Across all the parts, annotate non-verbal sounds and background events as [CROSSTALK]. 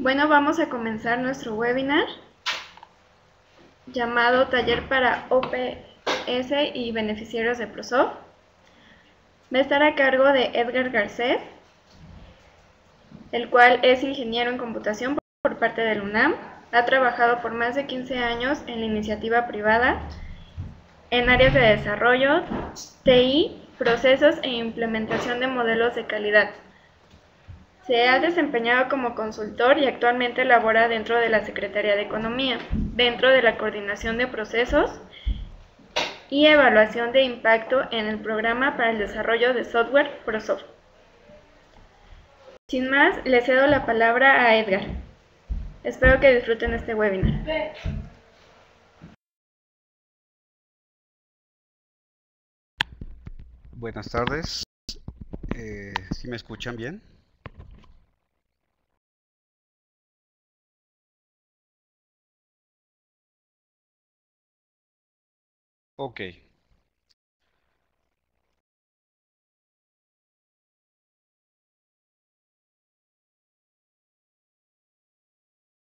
Bueno, vamos a comenzar nuestro webinar llamado Taller para OPS y Beneficiarios de ProSoft. Va a estar a cargo de Edgar Garcés, el cual es ingeniero en computación por parte del UNAM. Ha trabajado por más de 15 años en la iniciativa privada en áreas de desarrollo, TI, procesos e implementación de modelos de calidad. Se ha desempeñado como consultor y actualmente labora dentro de la Secretaría de Economía, dentro de la coordinación de procesos y evaluación de impacto en el programa para el desarrollo de software ProSoft. Sin más, le cedo la palabra a Edgar. Espero que disfruten este webinar. Buenas tardes. Eh, si me escuchan bien? Ok.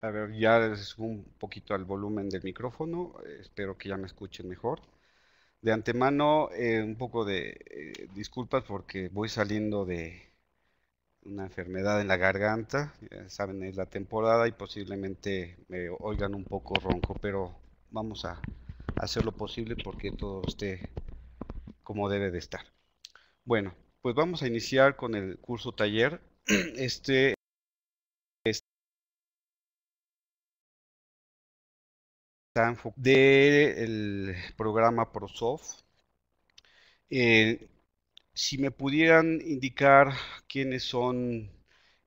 A ver, ya es subo un poquito al volumen del micrófono, espero que ya me escuchen mejor. De antemano, eh, un poco de eh, disculpas porque voy saliendo de una enfermedad en la garganta, ya saben, es la temporada y posiblemente me oigan un poco ronco, pero vamos a hacer lo posible porque todo esté como debe de estar. Bueno, pues vamos a iniciar con el curso taller. [CLEARS THROAT] Este de el programa ProSoft. Eh, si me pudieran indicar quiénes son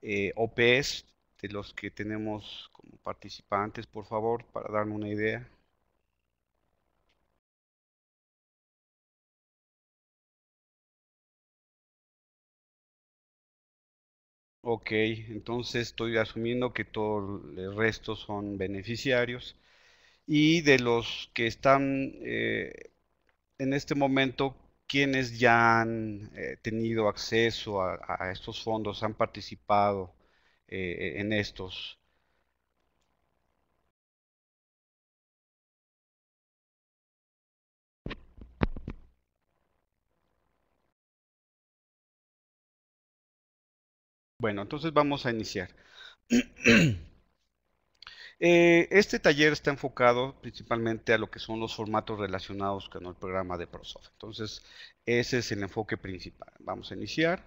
eh, OPs de los que tenemos como participantes, por favor, para darme una idea. Ok, entonces estoy asumiendo que todo el resto son beneficiarios. Y de los que están eh, en este momento, quienes ya han eh, tenido acceso a, estos fondos, han participado eh, en estos. Bueno, entonces vamos a iniciar. [CLEARS THROAT] Eh, este taller está enfocado principalmente a lo que son los formatos relacionados con el programa de ProSoft. Entonces, ese es el enfoque principal. Vamos a iniciar.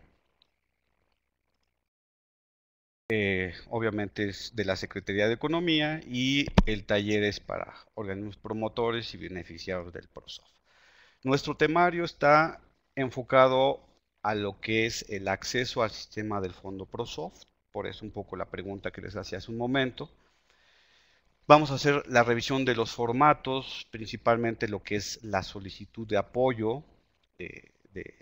Eh, obviamente es de la Secretaría de Economía y el taller es para organismos promotores y beneficiados del ProSoft. Nuestro temario está enfocado a lo que es el acceso al sistema del fondo ProSoft, por eso un poco la pregunta que les hacía hace un momento. Vamos a hacer la revisión de los formatos, principalmente lo que es la solicitud de apoyo eh, del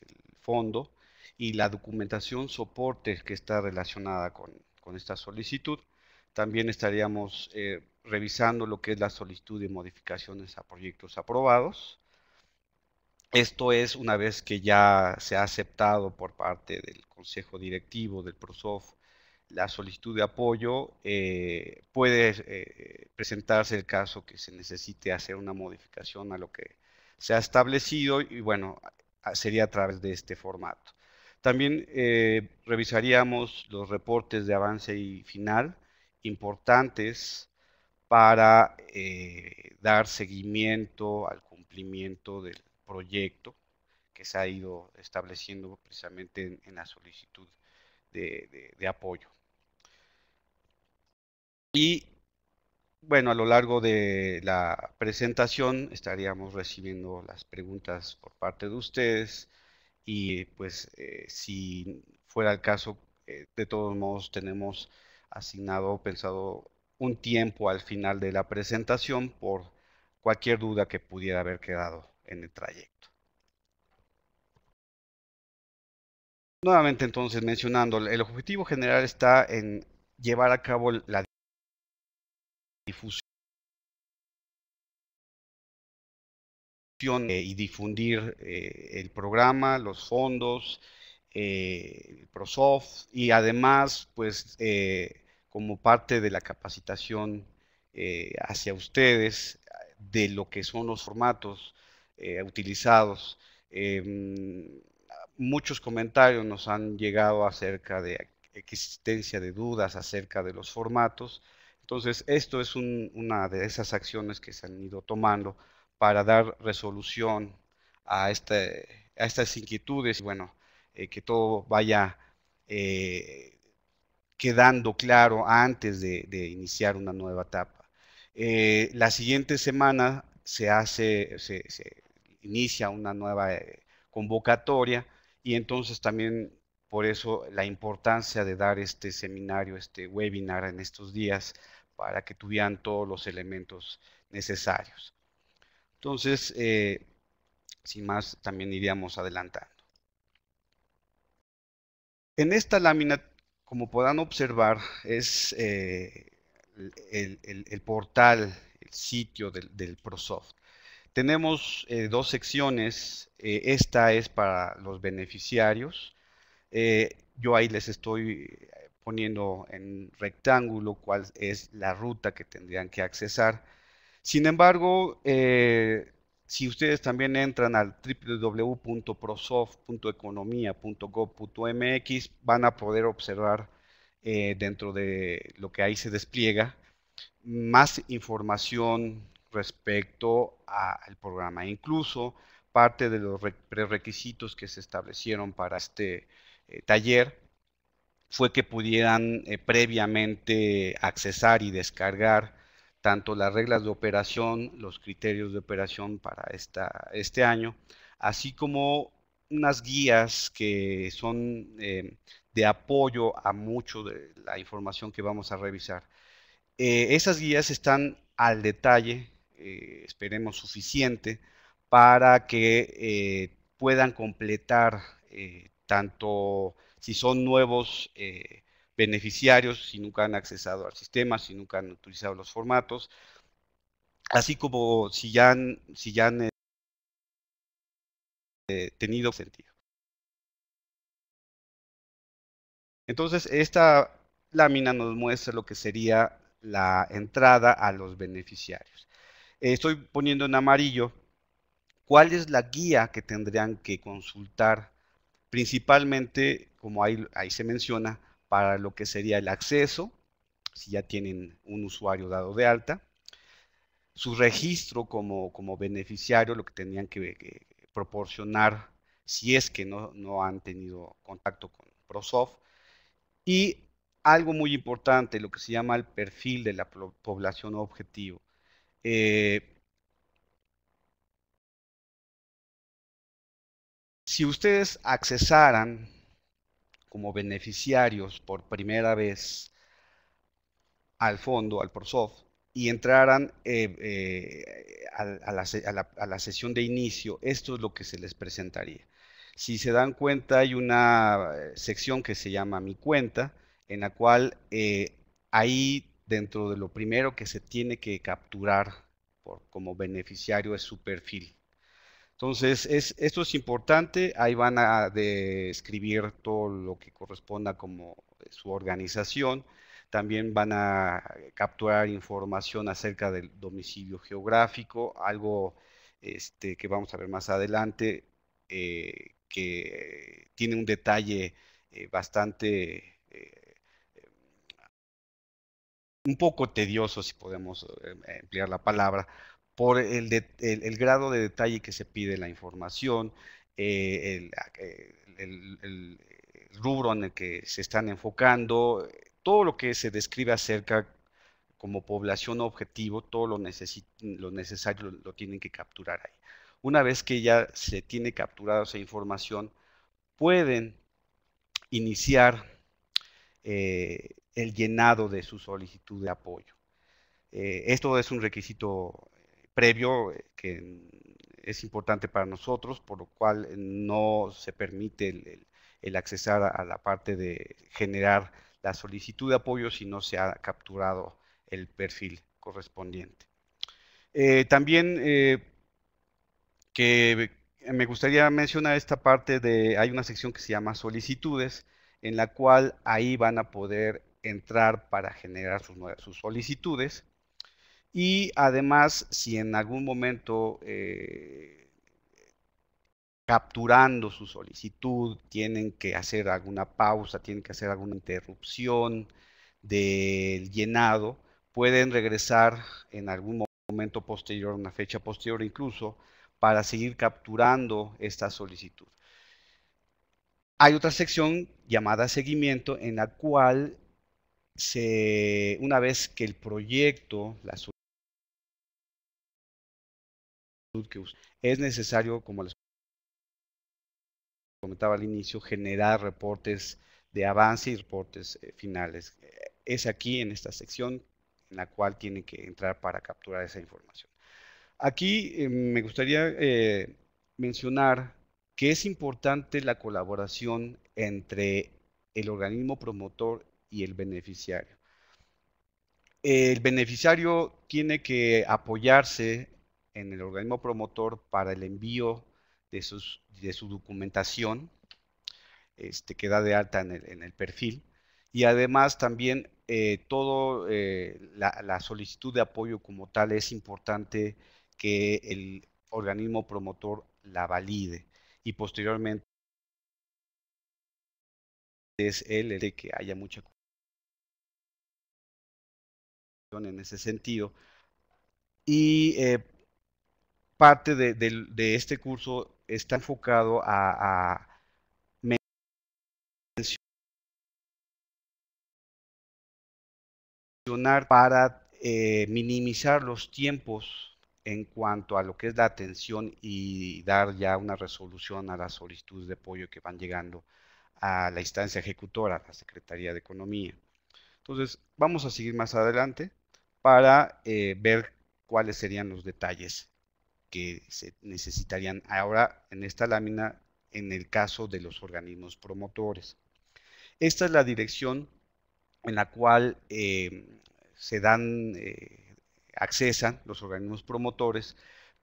fondo y la documentación soporte que está relacionada con, esta solicitud. También estaríamos eh, revisando lo que es la solicitud de modificaciones a proyectos aprobados esto es una vez que ya se ha aceptado por parte del Consejo Directivo del PROSOF la solicitud de apoyo, eh, puede eh, presentarse el caso que se necesite hacer una modificación a lo que se ha establecido y bueno, sería a través de este formato. También eh, revisaríamos los reportes de avance y final importantes para dar seguimiento al cumplimiento del, proyecto que se ha ido estableciendo precisamente en, la solicitud de, apoyo. Y bueno, a lo largo de la presentación estaríamos recibiendo las preguntas por parte de ustedes y pues eh, si fuera el caso, eh, de todos modos tenemos asignado, pensado un tiempo al final de la presentación por cualquier duda que pudiera haber quedado en el trayecto. Nuevamente entonces mencionando, el objetivo general está en llevar a cabo la difusión eh, y difundir eh, el programa, los fondos, el eh, ProSoft y además pues como parte de la capacitación hacia ustedes de lo que son los formatos eh, utilizados. Em, muchos comentarios nos han llegado acerca de existencia de dudas acerca de los formatos. Entonces, esto es una de esas acciones que se han ido tomando para dar resolución a, este, a estas inquietudes. Bueno, eh, que todo vaya eh, quedando claro antes de, iniciar una nueva etapa. la siguiente semana se hace, inicia una nueva eh, convocatoria y entonces también por eso la importancia de dar este seminario, este webinar en estos días para que tuvieran todos los elementos necesarios. Entonces, eh, sin más, también iríamos adelantando. En esta lámina, como podrán observar, es eh, el, portal, el sitio del ProSoft. Tenemos eh, dos secciones. Eh, esta es para los beneficiarios. Eh, yo ahí les estoy poniendo en rectángulo cuál es la ruta que tendrían que accesar. Sin embargo, si ustedes también entran al www.prosoft.economía.gov.mx, van a poder observar dentro de lo que ahí se despliega más información respecto al programa. Incluso parte de los prerequisitos que se establecieron para este eh, taller fue que pudieran eh, previamente accesar y descargar tanto las reglas de operación, los criterios de operación para esta, este año, así como unas guías que son eh, de apoyo a mucho de la información que vamos a revisar. esas guías están al detalle eh, esperemos, suficiente para que eh, puedan completar eh, tanto si son nuevos beneficiarios, si nunca han accesado al sistema, si nunca han utilizado los formatos, así como si ya han, si ya han tenido sentido. Entonces, esta lámina nos muestra lo que sería la entrada a los beneficiarios. Eh, estoy poniendo en amarillo cuál es la guía que tendrían que consultar, principalmente, como ahí, se menciona, para lo que sería el acceso, si ya tienen un usuario dado de alta, su registro como, beneficiario, lo que tendrían que, proporcionar si es que no, no han tenido contacto con ProSoft, y algo muy importante, lo que se llama el perfil de la población objetivo. Eh, si ustedes accesaran como beneficiarios por primera vez al fondo, al ProSoft, y entraran eh, eh, a, la, sesión de inicio, esto es lo que se les presentaría. Si se dan cuenta, hay una sección que se llama Mi cuenta, en la cual eh, ahí dentro de lo primero que se tiene que capturar por, como beneficiario es su perfil. Entonces, es, esto es importante, ahí van a describir todo lo que corresponda como su organización, también van a capturar información acerca del domicilio geográfico, algo este, que vamos a ver más adelante, eh, que tiene un detalle eh, bastante un poco tedioso, si podemos eh, eh, emplear la palabra, por el, el, grado de detalle que se pide la información, eh, el, rubro en el que se están enfocando, todo lo que se describe acerca como población objetivo, todo lo, lo necesario lo, tienen que capturar ahí. Una vez que ya se tiene capturada esa información, pueden iniciar el llenado de su solicitud de apoyo. Eh, esto es un requisito eh, previo eh, que es importante para nosotros, por lo cual no se permite el, accesar a la parte de generar la solicitud de apoyo si no se ha capturado el perfil correspondiente. también que me gustaría mencionar esta parte de, hay una sección que se llama solicitudes, en la cual ahí van a poder entrar para generar sus, solicitudes. Y además, si en algún momento eh, capturando su solicitud tienen que hacer alguna pausa, tienen que hacer alguna interrupción del llenado, pueden regresar en algún momento posterior, una fecha posterior incluso, para seguir capturando esta solicitud. Hay otra sección llamada seguimiento en la cual se, una vez que el proyecto, es necesario, como les comentaba al inicio, generar reportes de avance y reportes eh, finales. Es aquí en esta sección en la cual tiene que entrar para capturar esa información. Aquí eh, me gustaría eh, mencionar que es importante la colaboración entre el organismo promotor el beneficiario. El beneficiario tiene que apoyarse en el organismo promotor para el envío de, sus, de su documentación, este, que da de alta en el, en el perfil, y además también toda eh, todo eh, la, solicitud de apoyo como tal es importante que el organismo promotor la valide y posteriormente es él el de que haya mucha en ese sentido. Y eh, parte de, este curso está enfocado a, mencionar para eh, minimizar los tiempos en cuanto a lo que es la atención y dar ya una resolución a las solicitudes de apoyo que van llegando a la instancia ejecutora, la Secretaría de Economía. Entonces, vamos a seguir más adelante para eh, ver cuáles serían los detalles que se necesitarían ahora en esta lámina en el caso de los organismos promotores. Esta es la dirección en la cual eh, se dan, eh, accesan los organismos promotores,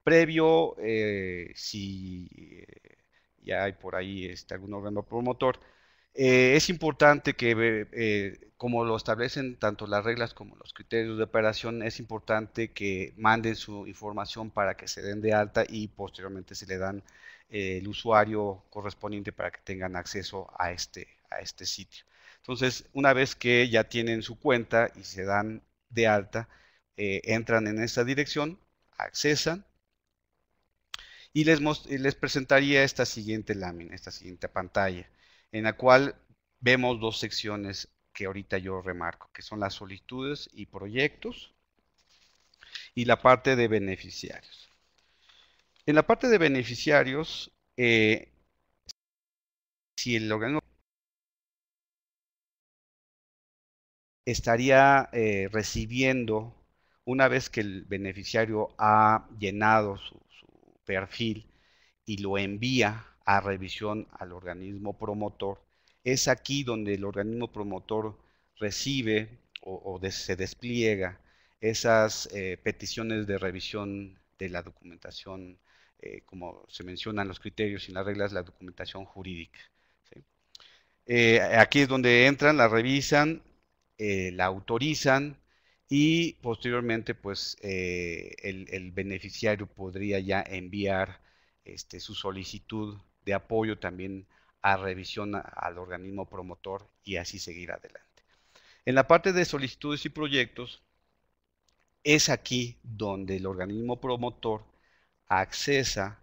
previo, si ya hay por ahí este, algún organismo promotor, eh, es importante que, eh, eh, como lo establecen tanto las reglas como los criterios de operación, es importante que manden su información para que se den de alta y posteriormente se le dan el usuario correspondiente para que tengan acceso a este, a este sitio. Entonces, una vez que ya tienen su cuenta y se dan de alta, entran en esta dirección, accesan y les, les presentaría esta siguiente lámina, esta siguiente pantalla en la cual vemos dos secciones que ahorita yo remarco, que son las solicitudes y proyectos y la parte de beneficiarios. En la parte de beneficiarios, eh, si el organismo estaría eh, recibiendo, una vez que el beneficiario ha llenado su perfil y lo envía a revisión al organismo promotor. Es aquí donde el organismo promotor recibe o, se despliega esas eh, peticiones de revisión de la documentación, eh, como se mencionan los criterios y las reglas, la documentación jurídica. Eh, aquí es donde entran, la revisan, la autorizan y posteriormente pues el, el, beneficiario podría ya enviar este, su solicitud de apoyo también a revisión al organismo promotor y así seguir adelante. En la parte de solicitudes y proyectos, es aquí donde el organismo promotor accesa,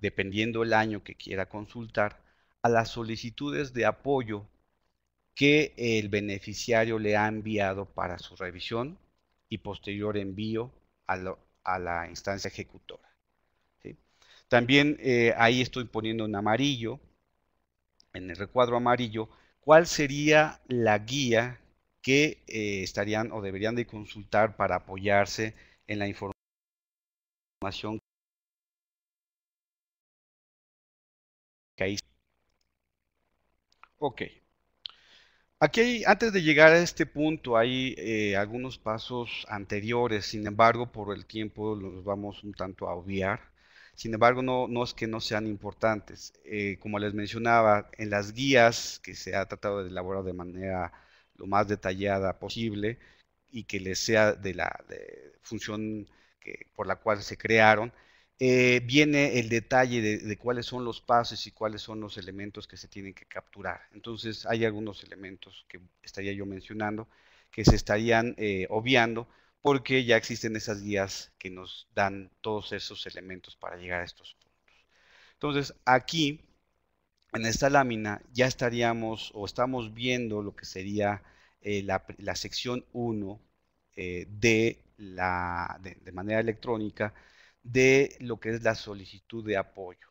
dependiendo el año que quiera consultar, a las solicitudes de apoyo que el beneficiario le ha enviado para su revisión y posterior envío a la instancia ejecutora. También eh, ahí estoy poniendo en amarillo, en el recuadro amarillo, cuál sería la guía que eh, estarían o deberían de consultar para apoyarse en la información que ahí. Ok. Aquí, antes de llegar a este punto, hay eh, algunos pasos anteriores, sin embargo, por el tiempo los vamos un tanto a obviar. Sin embargo, no, es que no sean importantes. Eh, como les mencionaba, en las guías que se ha tratado de elaborar de manera lo más detallada posible y que les sea de la función por la cual se crearon, eh, viene el detalle de, cuáles son los pasos y cuáles son los elementos que se tienen que capturar. Entonces, hay algunos elementos que estaría yo mencionando que se estarían eh, obviando porque ya existen esas guías que nos dan todos esos elementos para llegar a estos puntos. Entonces, aquí, en esta lámina, ya estaríamos o estamos viendo lo que sería eh, la, sección 1 eh, de, de, manera electrónica de lo que es la solicitud de apoyo.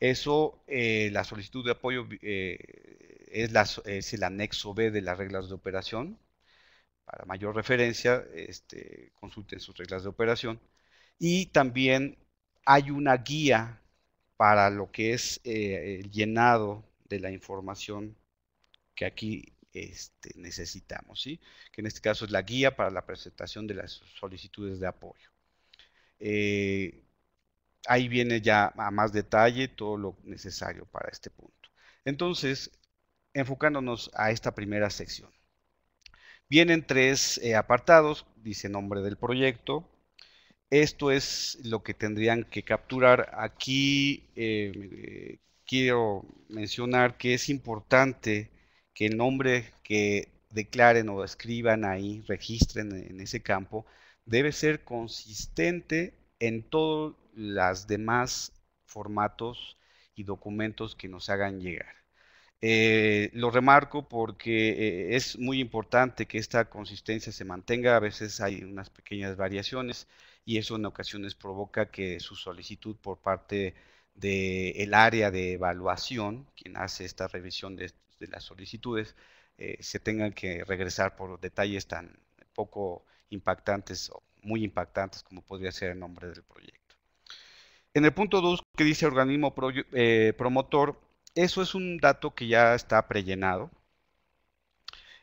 Eso, eh, la solicitud de apoyo es, el anexo B de las reglas de operación. Para mayor referencia, este, consulten sus reglas de operación. Y también hay una guía para lo que es eh, el llenado de la información que aquí este, necesitamos, ¿sí? que en este caso es la guía para la presentación de las solicitudes de apoyo. Eh, ahí viene ya a más detalle todo lo necesario para este punto. Entonces, enfocándonos a esta primera sección. Vienen tres eh, apartados, dice nombre del proyecto. Esto es lo que tendrían que capturar. Aquí eh, eh, quiero mencionar que es importante que el nombre que declaren o escriban ahí, registren en ese campo, debe ser consistente en todos los demás formatos y documentos que nos hagan llegar. Eh, lo remarco porque eh, es muy importante que esta consistencia se mantenga. A veces hay unas pequeñas variaciones y eso en ocasiones provoca que su solicitud por parte del el área de evaluación, quien hace esta revisión de, las solicitudes, eh, se tengan que regresar por detalles tan poco impactantes o muy impactantes como podría ser el nombre del proyecto. En el punto 2 que dice organismo promotor, eso es un dato que ya está prellenado.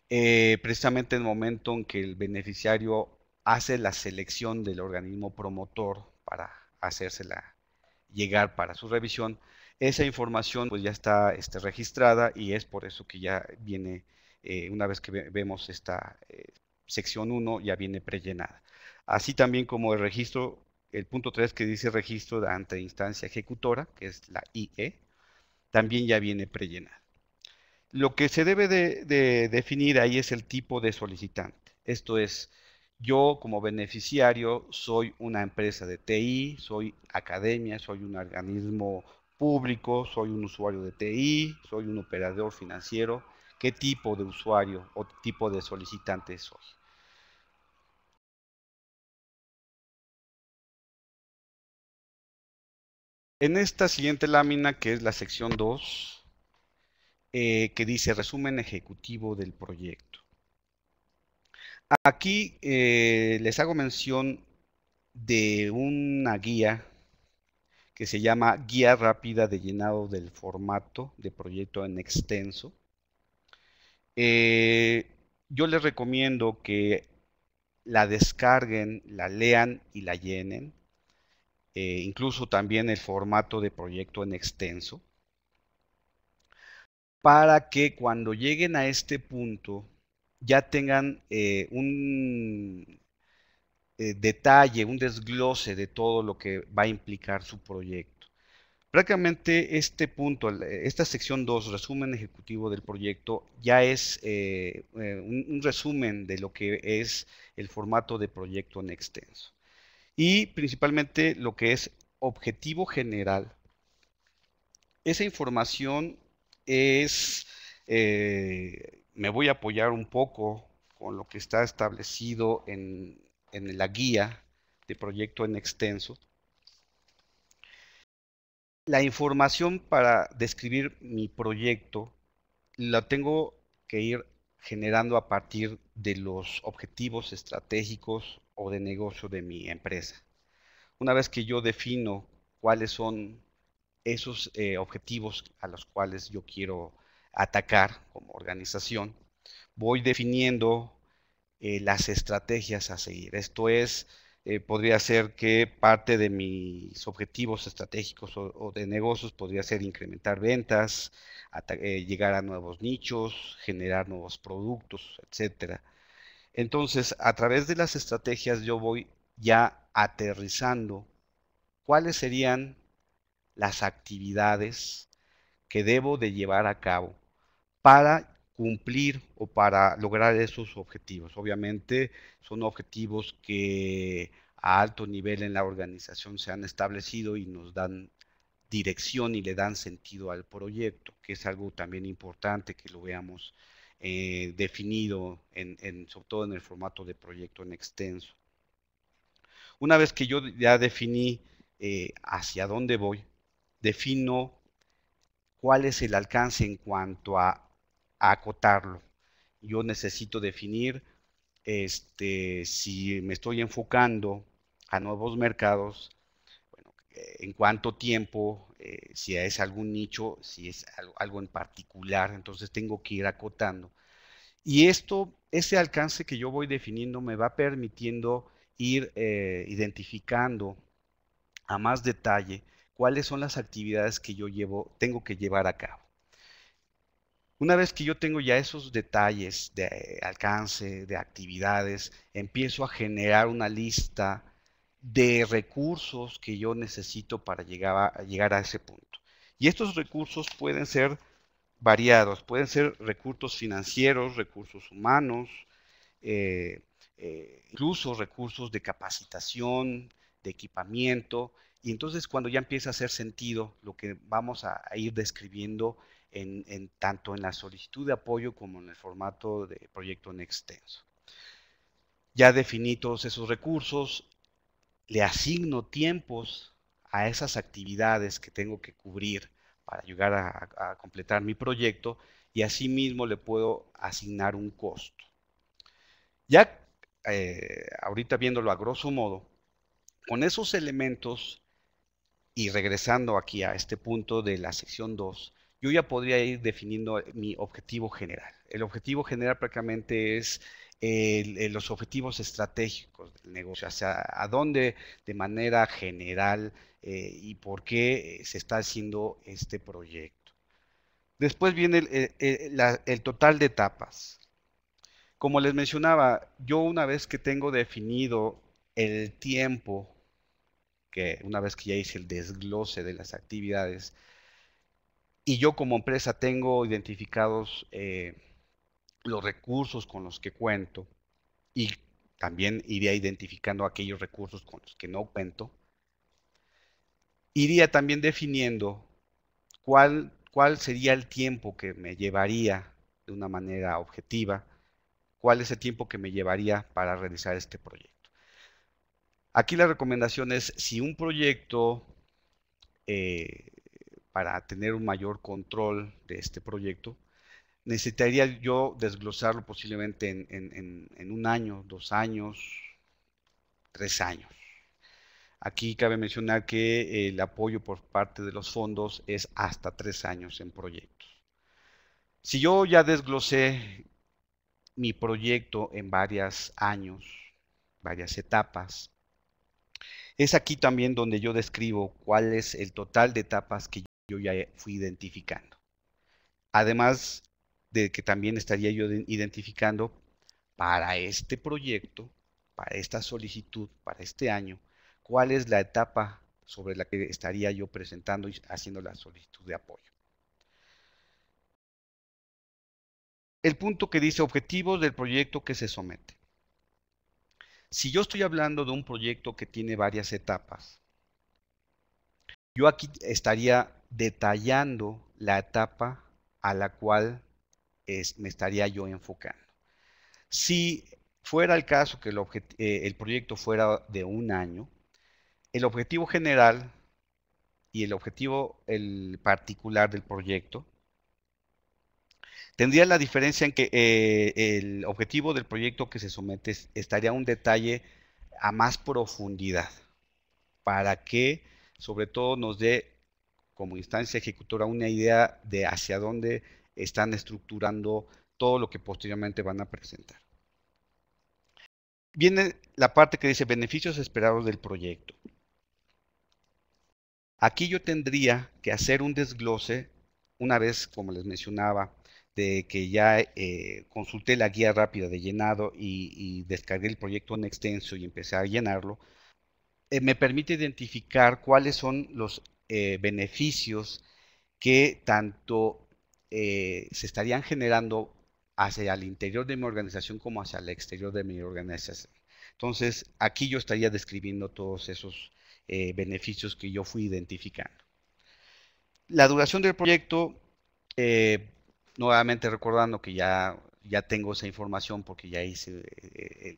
Eh, precisamente en el momento en que el beneficiario hace la selección del organismo promotor para hacérsela llegar para su revisión, esa información pues ya está este, registrada y es por eso que ya viene, eh, una vez que vemos esta eh, sección 1, ya viene prellenada. Así también como el registro, el punto 3 que dice registro ante instancia ejecutora, que es la IE, también ya viene prellenada. Lo que se debe de definir ahí es el tipo de solicitante. Esto es, yo como beneficiario soy una empresa de TI, soy academia, soy un organismo público, soy un usuario de TI, soy un operador financiero. ¿Qué tipo de usuario o tipo de solicitante soy? En esta siguiente lámina, que es la sección 2, eh, que dice resumen ejecutivo del proyecto. Aquí eh, les hago mención de una guía que se llama Guía Rápida de Llenado del Formato de Proyecto en Extenso. Eh, yo les recomiendo que la descarguen, la lean y la llenen eh, incluso también el formato de proyecto en extenso, para que cuando lleguen a este punto ya tengan eh, un eh, detalle, un desglose de todo lo que va a implicar su proyecto. Prácticamente este punto, esta sección 2, resumen ejecutivo del proyecto, ya es un resumen de lo que es el formato de proyecto en extenso y principalmente lo que es objetivo general. Esa información es, eh, me voy a apoyar un poco con lo que está establecido en, en la guía de proyecto en extenso. La información para describir mi proyecto la tengo que ir generando a partir de los objetivos estratégicos o de negocio de mi empresa. Una vez que yo defino cuáles son esos eh, objetivos a los cuales yo quiero atacar como organización, voy definiendo eh, las estrategias a seguir. Esto es, eh, podría ser que parte de mis objetivos estratégicos o, de negocios podría ser incrementar ventas, llegar a nuevos nichos, generar nuevos productos, etcétera. Entonces, a través de las estrategias yo voy ya aterrizando cuáles serían las actividades que debo de llevar a cabo para cumplir o para lograr esos objetivos. Obviamente son objetivos que a alto nivel en la organización se han establecido y nos dan dirección y le dan sentido al proyecto, que es algo también importante que lo veamos eh, definido, en, sobre todo en el formato de proyecto en extenso. Una vez que yo ya definí eh, hacia dónde voy, defino cuál es el alcance en cuanto a, acotarlo. Yo necesito definir este, si me estoy enfocando a nuevos mercados, bueno, eh, en cuánto tiempo eh, si es algún nicho, si es algo, en particular, entonces tengo que ir acotando. Y esto, ese alcance que yo voy definiendo me va permitiendo ir eh, identificando a más detalle cuáles son las actividades que yo llevo, tengo que llevar a cabo. Una vez que yo tengo ya esos detalles de alcance, de actividades, empiezo a generar una lista de recursos que yo necesito para llegar a, llegar a ese punto. Y estos recursos pueden ser variados, pueden ser recursos financieros, recursos humanos, eh, eh, incluso recursos de capacitación, de equipamiento. Y entonces cuando ya empieza a hacer sentido lo que vamos a, ir describiendo en, tanto en la solicitud de apoyo como en el formato de proyecto en extenso. Ya definí todos esos recursos, le asigno tiempos a esas actividades que tengo que cubrir para llegar a, completar mi proyecto y asimismo le puedo asignar un costo. Ya eh, ahorita viéndolo a grosso modo, con esos elementos y regresando aquí a este punto de la sección 2, yo ya podría ir definiendo mi objetivo general. El objetivo general prácticamente es eh, los objetivos estratégicos del negocio, o sea, a dónde de manera general eh, y por qué eh, se está haciendo este proyecto. Después viene el, total de etapas. Como les mencionaba, yo una vez que tengo definido el tiempo, que una vez que ya hice el desglose de las actividades, y yo como empresa tengo identificados los recursos con los que cuento y también iría identificando aquellos recursos con los que no cuento, iría también definiendo cuál, cuál sería el tiempo que me llevaría de una manera objetiva, cuál es el tiempo que me llevaría para realizar este proyecto. Aquí la recomendación es si un proyecto, eh, para tener un mayor control de este proyecto, necesitaría yo desglosarlo posiblemente en, un año, dos años, tres años. Aquí cabe mencionar que el apoyo por parte de los fondos es hasta tres años en proyectos. Si yo ya desglosé mi proyecto en varios años, varias etapas, es aquí también donde yo describo cuál es el total de etapas que yo ya fui identificando. Además, de que también estaría yo identificando para este proyecto, para esta solicitud, para este año, cuál es la etapa sobre la que estaría yo presentando y haciendo la solicitud de apoyo. El punto que dice objetivos del proyecto que se somete. Si yo estoy hablando de un proyecto que tiene varias etapas, yo aquí estaría detallando la etapa a la cual me estaría yo enfocando. Si fuera el caso que eh, el, proyecto fuera de un año, el objetivo general y el objetivo el particular del proyecto tendría la diferencia en que eh, el objetivo del proyecto que se somete estaría un detalle a más profundidad para que sobre todo nos dé como instancia ejecutora una idea de hacia dónde están estructurando todo lo que posteriormente van a presentar. Viene la parte que dice beneficios esperados del proyecto. Aquí yo tendría que hacer un desglose, una vez, como les mencionaba, de que ya eh, consulté la guía rápida de llenado y, descargué el proyecto en extenso y empecé a llenarlo, eh, me permite identificar cuáles son los eh, beneficios que tanto eh, se estarían generando hacia el interior de mi organización como hacia el exterior de mi organización. Entonces, aquí yo estaría describiendo todos esos eh, beneficios que yo fui identificando. La duración del proyecto, eh, nuevamente recordando que ya, ya tengo esa información porque ya hice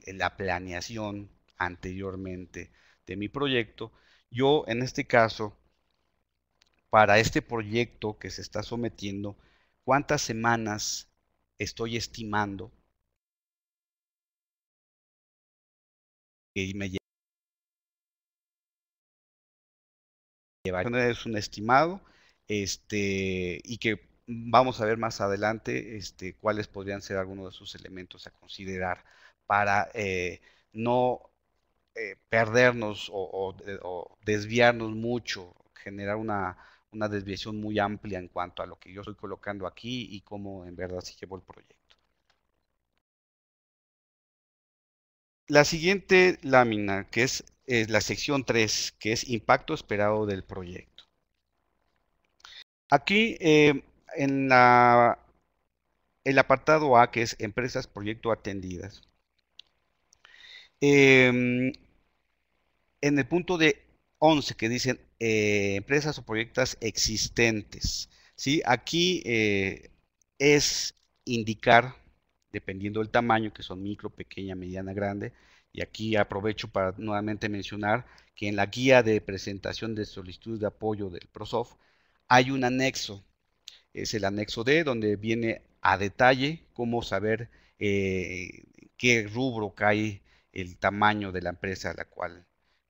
la planeación anteriormente de mi proyecto, yo en este caso, para este proyecto que se está sometiendo, ¿Cuántas semanas estoy estimando que me lleva? Es un estimado este, y que vamos a ver más adelante este, cuáles podrían ser algunos de sus elementos a considerar para eh, no eh, perdernos o, desviarnos mucho, generar una una desviación muy amplia en cuanto a lo que yo estoy colocando aquí y cómo en verdad se llevó el proyecto. La siguiente lámina, que es, la sección 3, que es impacto esperado del proyecto. Aquí eh, en la, el apartado A, que es empresas proyecto atendidas. Em, en el punto de 11 que dicen eh, empresas o proyectos existentes. ¿sí? Aquí eh, es indicar, dependiendo del tamaño, que son micro, pequeña, mediana, grande, y aquí aprovecho para nuevamente mencionar que en la guía de presentación de solicitud de apoyo del PROSOF hay un anexo, es el anexo D, donde viene a detalle cómo saber eh, qué rubro cae el tamaño de la empresa a la cual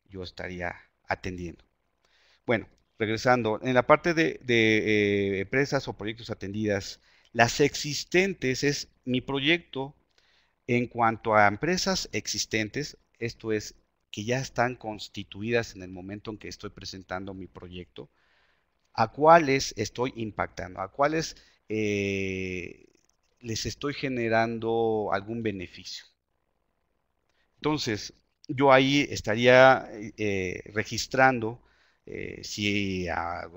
yo estaría atendiendo. Bueno, regresando, en la parte de, eh, empresas o proyectos atendidas, las existentes es mi proyecto en cuanto a empresas existentes, esto es, que ya están constituidas en el momento en que estoy presentando mi proyecto, a cuáles estoy impactando, a cuáles eh, les estoy generando algún beneficio. Entonces, yo ahí estaría eh, registrando eh, si a,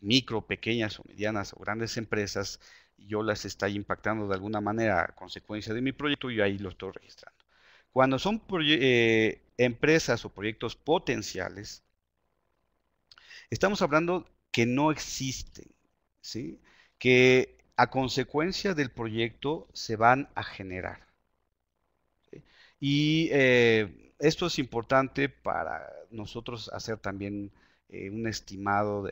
micro, pequeñas o medianas o grandes empresas yo las estoy impactando de alguna manera a consecuencia de mi proyecto, yo ahí lo estoy registrando. Cuando son eh, empresas o proyectos potenciales, estamos hablando que no existen, ¿sí? que a consecuencia del proyecto se van a generar. Y eh, esto es importante para nosotros hacer también eh, un estimado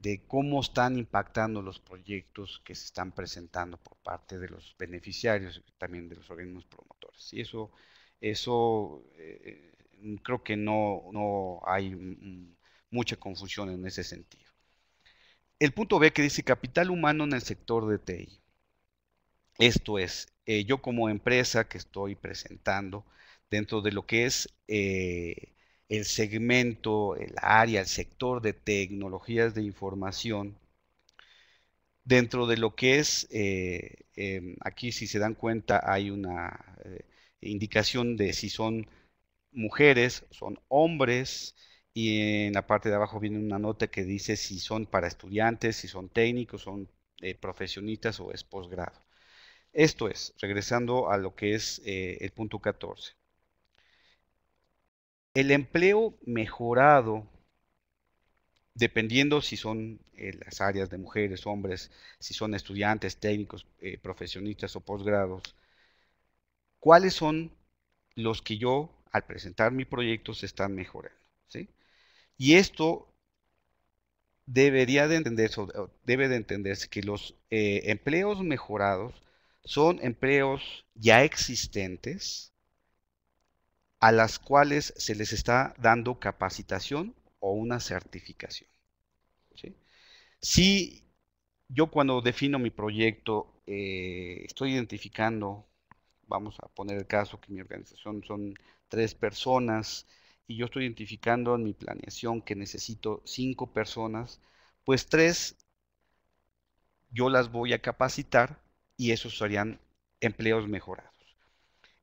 de, cómo están impactando los proyectos que se están presentando por parte de los beneficiarios y también de los organismos promotores. Y eso, eso eh, eh, creo que no, no hay mucha confusión en ese sentido. El punto B que dice capital humano en el sector de TI. Esto es, yo como empresa que estoy presentando dentro de lo que es el segmento, el área, el sector de tecnologías de información dentro de lo que es, eh, em, aquí si se dan cuenta hay una eh, indicación de si son mujeres, son hombres, y en la parte de abajo viene una nota que dice si son para estudiantes, si son técnicos, son eh, profesionistas o es posgrado. Esto es, regresando a lo que es el punto 14. El empleo mejorado, dependiendo si son eh, las áreas de mujeres, hombres, si son estudiantes, técnicos, eh, profesionistas o posgrados, ¿cuáles son los que yo al presentar mi proyecto se están mejorando? Y esto debería de entenderse, debe de entenderse que los eh, empleos mejorados son empleos ya existentes a las cuales se les está dando capacitación o una certificación. Si yo cuando defino mi proyecto eh, estoy identificando, vamos a poner el caso que mi organización son tres personas y yo estoy identificando en mi planeación que necesito cinco personas, pues tres yo las voy a capacitar y esos serían empleos mejorados.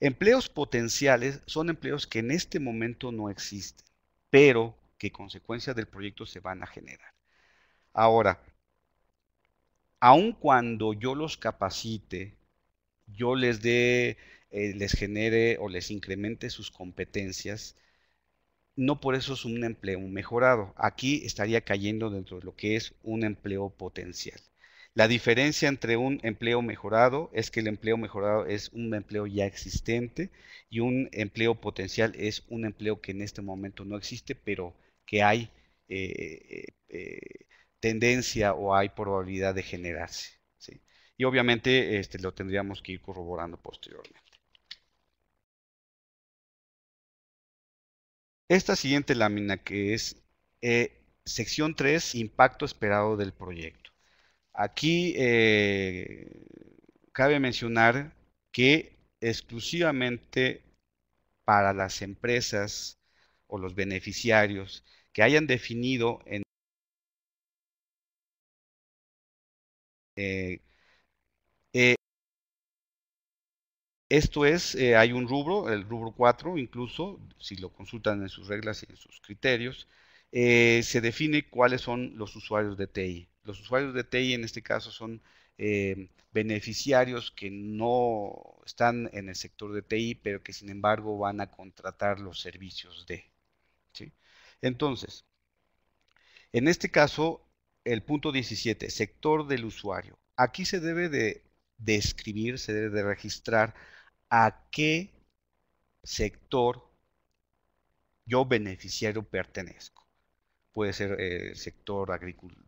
Empleos potenciales son empleos que en este momento no existen, pero que consecuencias del proyecto se van a generar. Ahora, aun cuando yo los capacite, yo les dé, eh, les genere o les incremente sus competencias, no por eso es un empleo mejorado. Aquí estaría cayendo dentro de lo que es un empleo potencial. La diferencia entre un empleo mejorado es que el empleo mejorado es un empleo ya existente y un empleo potencial es un empleo que en este momento no existe, pero que hay eh, eh, tendencia o hay probabilidad de generarse. Y obviamente este, lo tendríamos que ir corroborando posteriormente. Esta siguiente lámina que es eh, sección 3, impacto esperado del proyecto. Aquí eh, cabe mencionar que exclusivamente para las empresas o los beneficiarios que hayan definido en eh, eh, esto es, hay un rubro, el rubro 4, incluso, si lo consultan en sus reglas y en sus criterios, se define cuáles son los usuarios de TI los usuarios de TI en este caso son eh, beneficiarios que no están en el sector de TI, pero que sin embargo van a contratar los servicios de. Entonces, en este caso, el punto 17, sector del usuario. Aquí se debe de describir, se debe de registrar a qué sector yo beneficiario pertenezco puede ser eh, el sector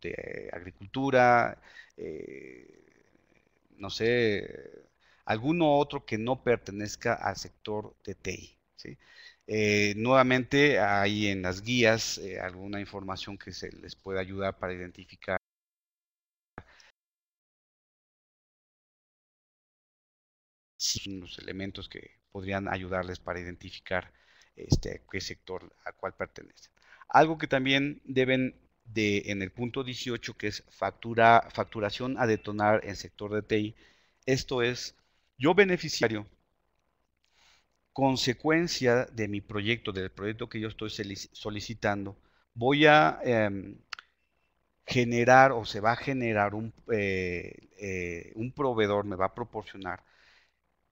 de agricultura, eh, no sé, alguno otro que no pertenezca al sector de TI. Eh, nuevamente hay en las guías alguna información que se les pueda ayudar para identificar los elementos que podrían ayudarles para identificar este, qué sector a cuál pertenece. Algo que también deben de, en el punto 18, que es factura, facturación a detonar en sector de TI, esto es, yo beneficiario, consecuencia de mi proyecto, del proyecto que yo estoy solicitando, voy a em, generar o se va a generar un, eh, eh, un proveedor, me va a proporcionar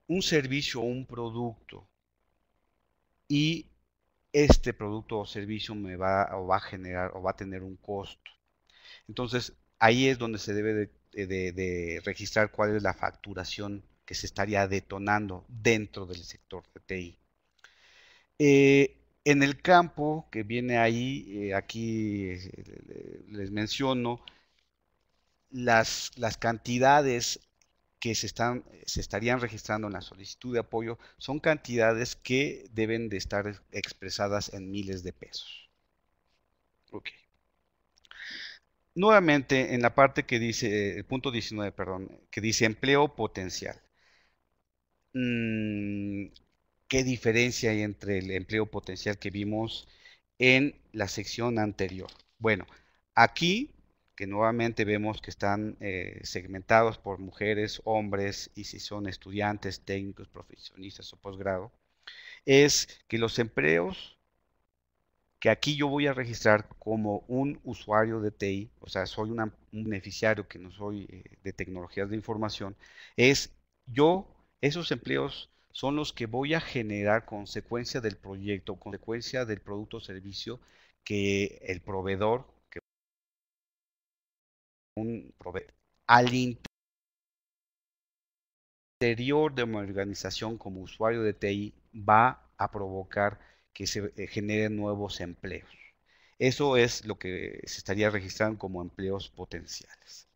un servicio o un producto y este producto o servicio me va o va a generar o va a tener un costo. Entonces, ahí es donde se debe de, eh, registrar cuál es la facturación que se estaría detonando dentro del sector de TI. Eh, en el campo que viene ahí, eh, aquí les menciono las, las cantidades que se, están, eh, se estarían registrando en la solicitud de apoyo son cantidades que deben de estar expresadas en miles de pesos. Nuevamente, en la parte que dice, el punto 19, perdón, que dice empleo potencial. Mm, ¿Qué diferencia hay entre el empleo potencial que vimos en la sección anterior? Bueno, aquí que nuevamente vemos que están eh, segmentados por mujeres, hombres y si son estudiantes, técnicos, profesionistas o posgrado, es que los empleos que aquí yo voy a registrar como un usuario de TI, o sea, soy un beneficiario que no soy eh, de tecnologías de información, es yo, esos empleos son los que voy a generar consecuencia del proyecto, consecuencia del producto o servicio que el proveedor al interior de una organización como usuario de TI va a provocar que se eh, generen nuevos empleos. Eso es lo que se estaría registrando como empleos potenciales.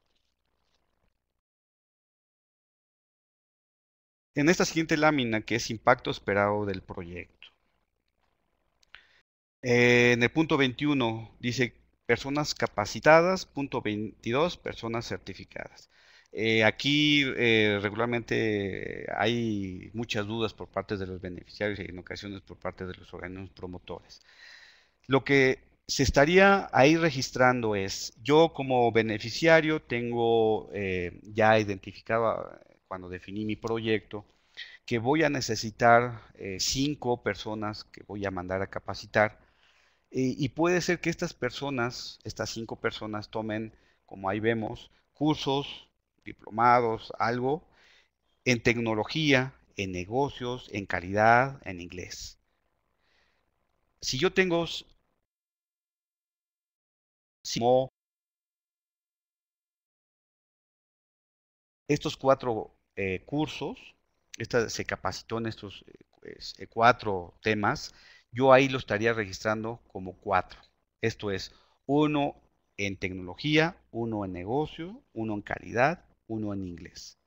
En esta siguiente lámina, que es impacto esperado del proyecto. en el punto 21 dice personas capacitadas, punto 22, personas certificadas. Eh, aquí eh, regularmente hay muchas dudas por parte de los beneficiarios y en ocasiones por parte de los organismos promotores. Lo que se estaría ahí registrando es, yo como beneficiario tengo eh, ya identificado cuando definí mi proyecto que voy a necesitar cinco personas que voy a mandar a capacitar eh, y, puede ser que estas personas, estas cinco personas, tomen, como ahí vemos, cursos, diplomados, algo, en tecnología, en negocios, en calidad, en inglés. Si yo tengo estos cuatro eh, cursos, esta, se capacitó en estos eh, cuatro temas, yo ahí lo estaría registrando como cuatro. Esto es, uno en tecnología, uno en negocio, uno en calidad, uno en inglés.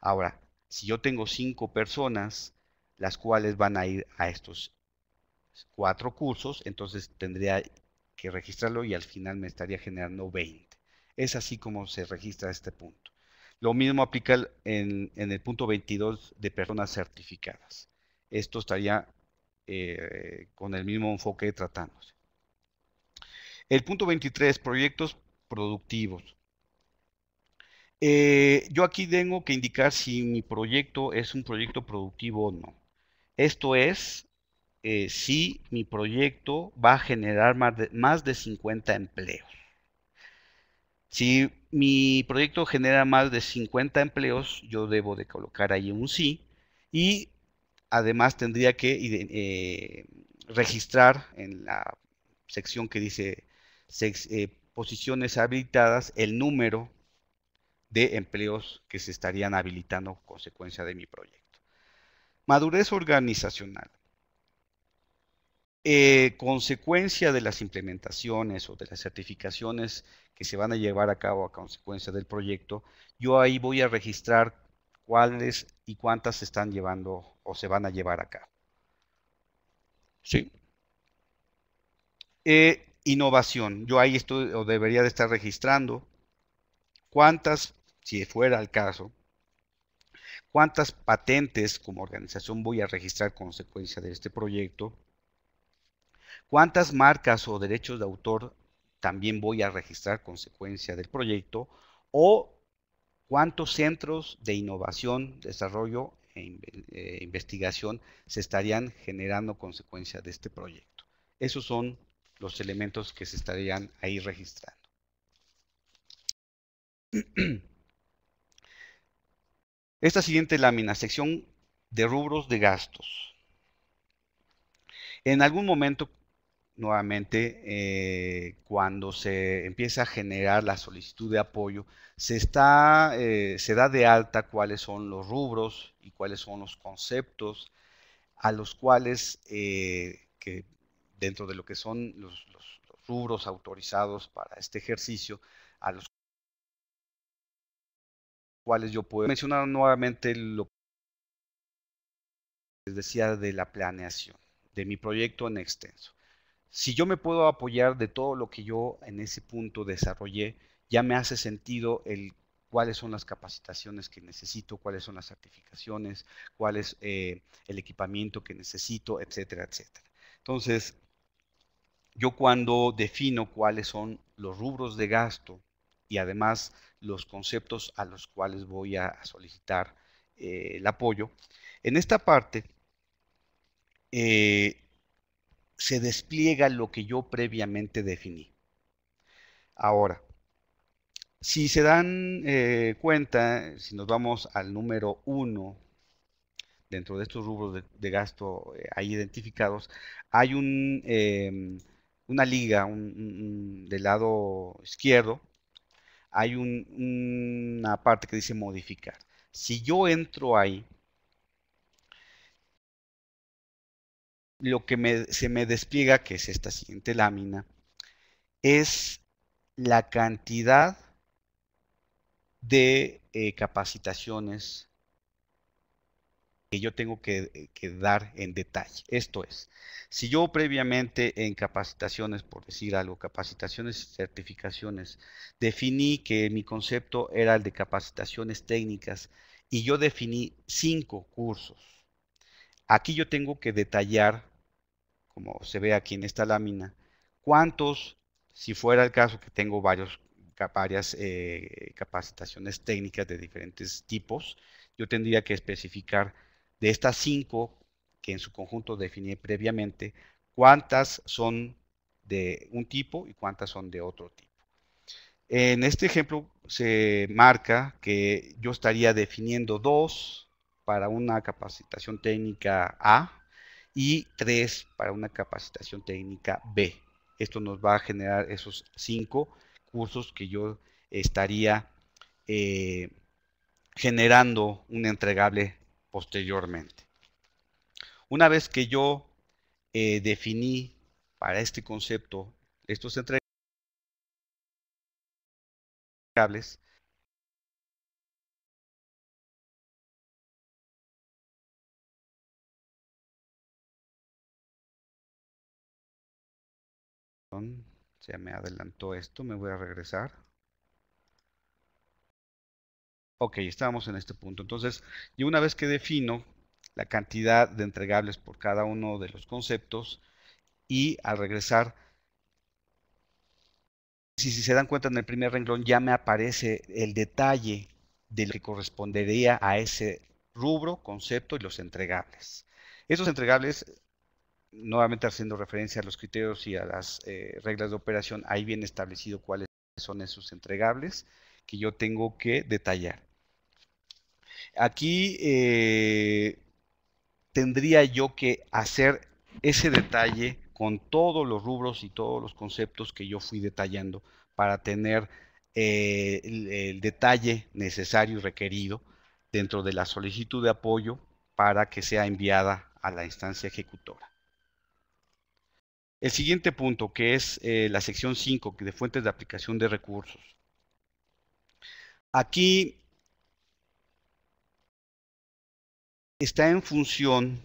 Ahora, si yo tengo cinco personas, las cuales van a ir a estos cuatro cursos, entonces tendría que registrarlo y al final me estaría generando 20. Es así como se registra este punto. Lo mismo aplica en, en el punto 22 de personas certificadas. Esto estaría eh, con el mismo enfoque tratándose. El punto 23, proyectos productivos. Eh, yo aquí tengo que indicar si mi proyecto es un proyecto productivo o no. Esto es eh, si mi proyecto va a generar más de, más de 50 empleos. Si mi proyecto genera más de 50 empleos, yo debo de colocar ahí un sí. Y Además tendría que eh, registrar en la sección que dice eh, posiciones habilitadas el número de empleos que se estarían habilitando consecuencia de mi proyecto. Madurez organizacional. Eh, consecuencia de las implementaciones o de las certificaciones que se van a llevar a cabo a consecuencia del proyecto, yo ahí voy a registrar cuáles y cuántas se están llevando o se van a llevar acá. Sí. Eh, innovación. Yo ahí estoy o debería de estar registrando cuántas, si fuera el caso, cuántas patentes como organización voy a registrar consecuencia de este proyecto, cuántas marcas o derechos de autor también voy a registrar consecuencia del proyecto o ¿Cuántos centros de innovación, desarrollo e, e investigación se estarían generando consecuencia de este proyecto? Esos son los elementos que se estarían ahí registrando. [CLEARS THROAT] Esta siguiente lámina, sección de rubros de gastos. En algún momento nuevamente, eh, cuando se empieza a generar la solicitud de apoyo, se, está, eh, se da de alta cuáles son los rubros y cuáles son los conceptos a los cuales, eh, que dentro de lo que son los, los rubros autorizados para este ejercicio, a los cuales yo puedo mencionar nuevamente lo que les decía de la planeación de mi proyecto en extenso si yo me puedo apoyar de todo lo que yo en ese punto desarrollé, ya me hace sentido el cuáles son las capacitaciones que necesito, cuáles son las certificaciones, cuál es eh, el equipamiento que necesito, etcétera, etcétera. Entonces, yo cuando defino cuáles son los rubros de gasto y además los conceptos a los cuales voy a solicitar eh, el apoyo, en esta parte eh, se despliega lo que yo previamente definí. Ahora, si se dan eh, cuenta, si nos vamos al número 1, dentro de estos rubros de, gasto hay eh, ahí identificados, hay un, em, una liga del lado izquierdo, hay una parte que dice modificar. Si yo entro ahí, lo que se me despliega, que es esta siguiente lámina, es la cantidad de eh, capacitaciones que yo tengo que, que, dar en detalle. Esto es, si yo previamente en capacitaciones, por decir algo, capacitaciones y certificaciones, definí que mi concepto era el de capacitaciones técnicas y yo definí cinco cursos Aquí yo tengo que detallar, como se ve aquí en esta lámina, cuántos, si fuera el caso que tengo varias eh, capacitaciones técnicas de diferentes tipos, yo tendría que especificar de estas cinco que en su conjunto definí previamente, cuántas son de un tipo y cuántas son de otro tipo. En este ejemplo se marca que yo estaría definiendo dos para una capacitación técnica A y tres para una capacitación técnica B. Esto nos va a generar esos cinco cursos que yo estaría eh, generando un entregable posteriormente. Una vez que yo eh, definí para este concepto estos entregables, se me adelantó esto, me voy a regresar. Ok, estamos en este punto. Entonces, y una vez que defino la cantidad de entregables por cada uno de los conceptos y al regresar, si, se dan cuenta en el primer renglón ya me aparece el detalle del que correspondería a ese rubro, concepto y los entregables. Esos entregables nuevamente haciendo referencia a los criterios y a las eh, reglas de operación, ahí viene establecido cuáles son esos entregables que yo tengo que detallar. Aquí eh, tendría yo que hacer ese detalle con todos los rubros y todos los conceptos que yo fui detallando para tener eh, el detalle necesario y requerido dentro de la solicitud de apoyo para que sea enviada a la instancia ejecutora. El siguiente punto, que es eh, la sección 5 de fuentes de aplicación de recursos. Aquí está en función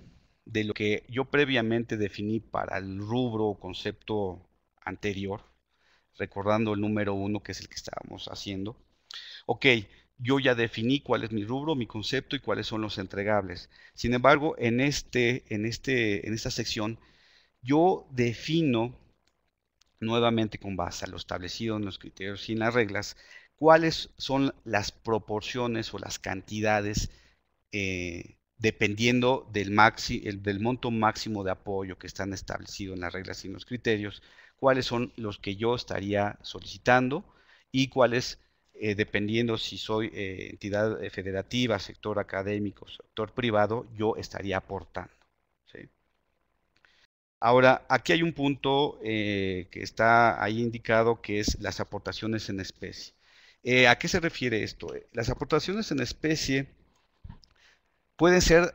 de lo que yo previamente definí para el rubro o concepto anterior, recordando el número 1 que es el que estábamos haciendo. Ok, yo ya definí cuál es mi rubro, mi concepto y cuáles son los entregables. Sin embargo, en, este, en, este, en esta sección yo defino nuevamente con base a lo establecido en los criterios y en las reglas, cuáles son las proporciones o las cantidades eh, dependiendo del, monto máximo de apoyo que están establecidos en las reglas y en los criterios, cuáles son los que yo estaría solicitando y cuáles, eh, dependiendo si soy eh, entidad federativa, sector académico, sector privado, yo estaría aportando. Ahora, aquí hay un punto eh, que está ahí indicado que es las aportaciones en especie. Eh, ¿A qué se refiere esto? Eh, las aportaciones en especie pueden ser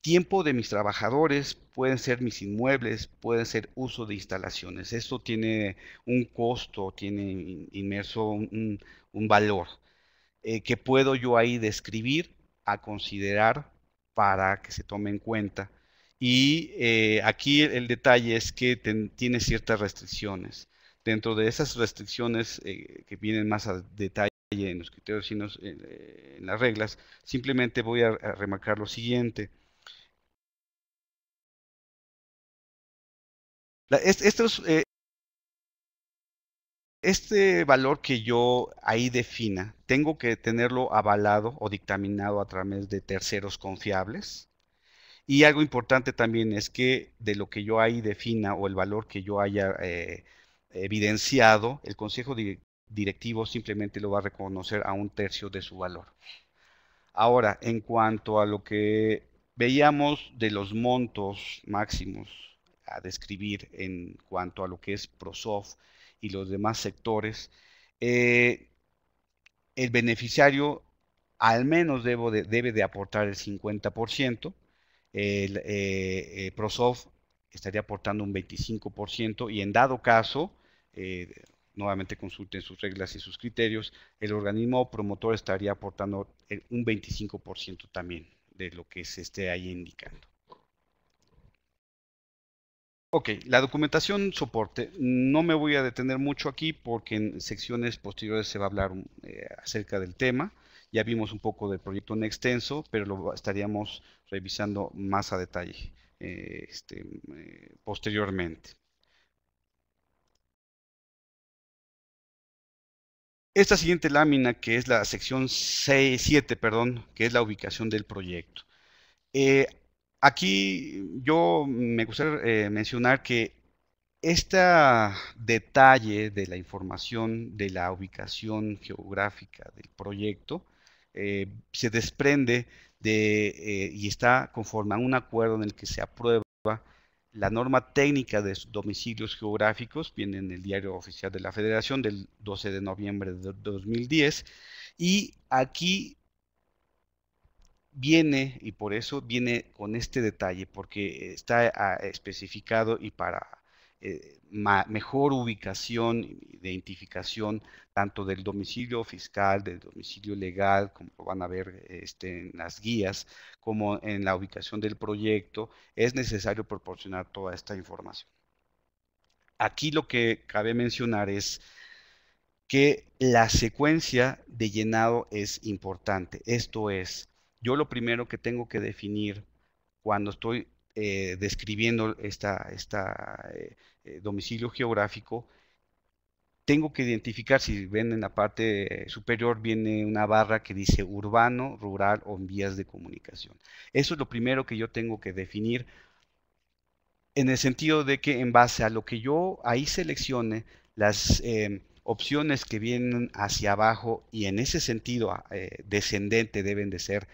tiempo de mis trabajadores, pueden ser mis inmuebles, pueden ser uso de instalaciones. Esto tiene un costo, tiene inmerso un, valor que puedo yo ahí describir a considerar para que se tome en cuenta y eh, aquí el, detalle es que tiene ciertas restricciones. Dentro de esas restricciones eh, que vienen más a detalle en los criterios y en, eh, las reglas, simplemente voy a, remarcar lo siguiente. este valor que yo ahí defina, tengo que tenerlo avalado o dictaminado a través de terceros confiables y algo importante también es que de lo que yo ahí defina o el valor que yo haya eh, evidenciado, el consejo directivo simplemente lo va a reconocer a un tercio de su valor. Ahora, en cuanto a lo que veíamos de los montos máximos a describir en cuanto a lo que es ProSoft y los demás sectores, eh, el beneficiario al menos debo debe de aportar el 50%, el, eh, eh, Prosoft estaría aportando un 25% y en dado caso, eh, nuevamente consulten sus reglas y sus criterios, el organismo promotor estaría aportando eh, un 25% también de lo que se esté ahí indicando. Ok, la documentación soporte. No me voy a detener mucho aquí porque en secciones posteriores se va a hablar acerca del tema. Ya vimos un poco del proyecto en extenso, pero lo estaríamos revisando más a detalle eh, este, eh, posteriormente. Esta siguiente lámina, que es la sección 7, perdón, que es la ubicación del proyecto. Eh, aquí yo me gustaría mencionar que este detalle de la información de la ubicación geográfica del proyecto se desprende eh, y está conforme a un acuerdo en el que se aprueba la norma técnica de domicilios geográficos, viene en el diario oficial de la Federación del 12 de noviembre de 2010, y aquí viene, y por eso viene con este detalle, porque está ah, especificado y para eh, mejor ubicación, identificación tanto del domicilio fiscal, del domicilio legal, como lo van a ver este, en las guías, como en la ubicación del proyecto, es necesario proporcionar toda esta información. Aquí lo que cabe mencionar es que la secuencia de llenado es importante. Esto es, yo lo primero que tengo que definir cuando estoy eh, describiendo esta, esta eh, eh, domicilio geográfico, tengo que identificar, si ven en la parte superior viene una barra que dice urbano, rural o en vías de comunicación. Eso es lo primero que yo tengo que definir en el sentido de que en base a lo que yo ahí seleccione, las eh, opciones que vienen hacia abajo y en ese sentido ah, eh, descendente deben de ser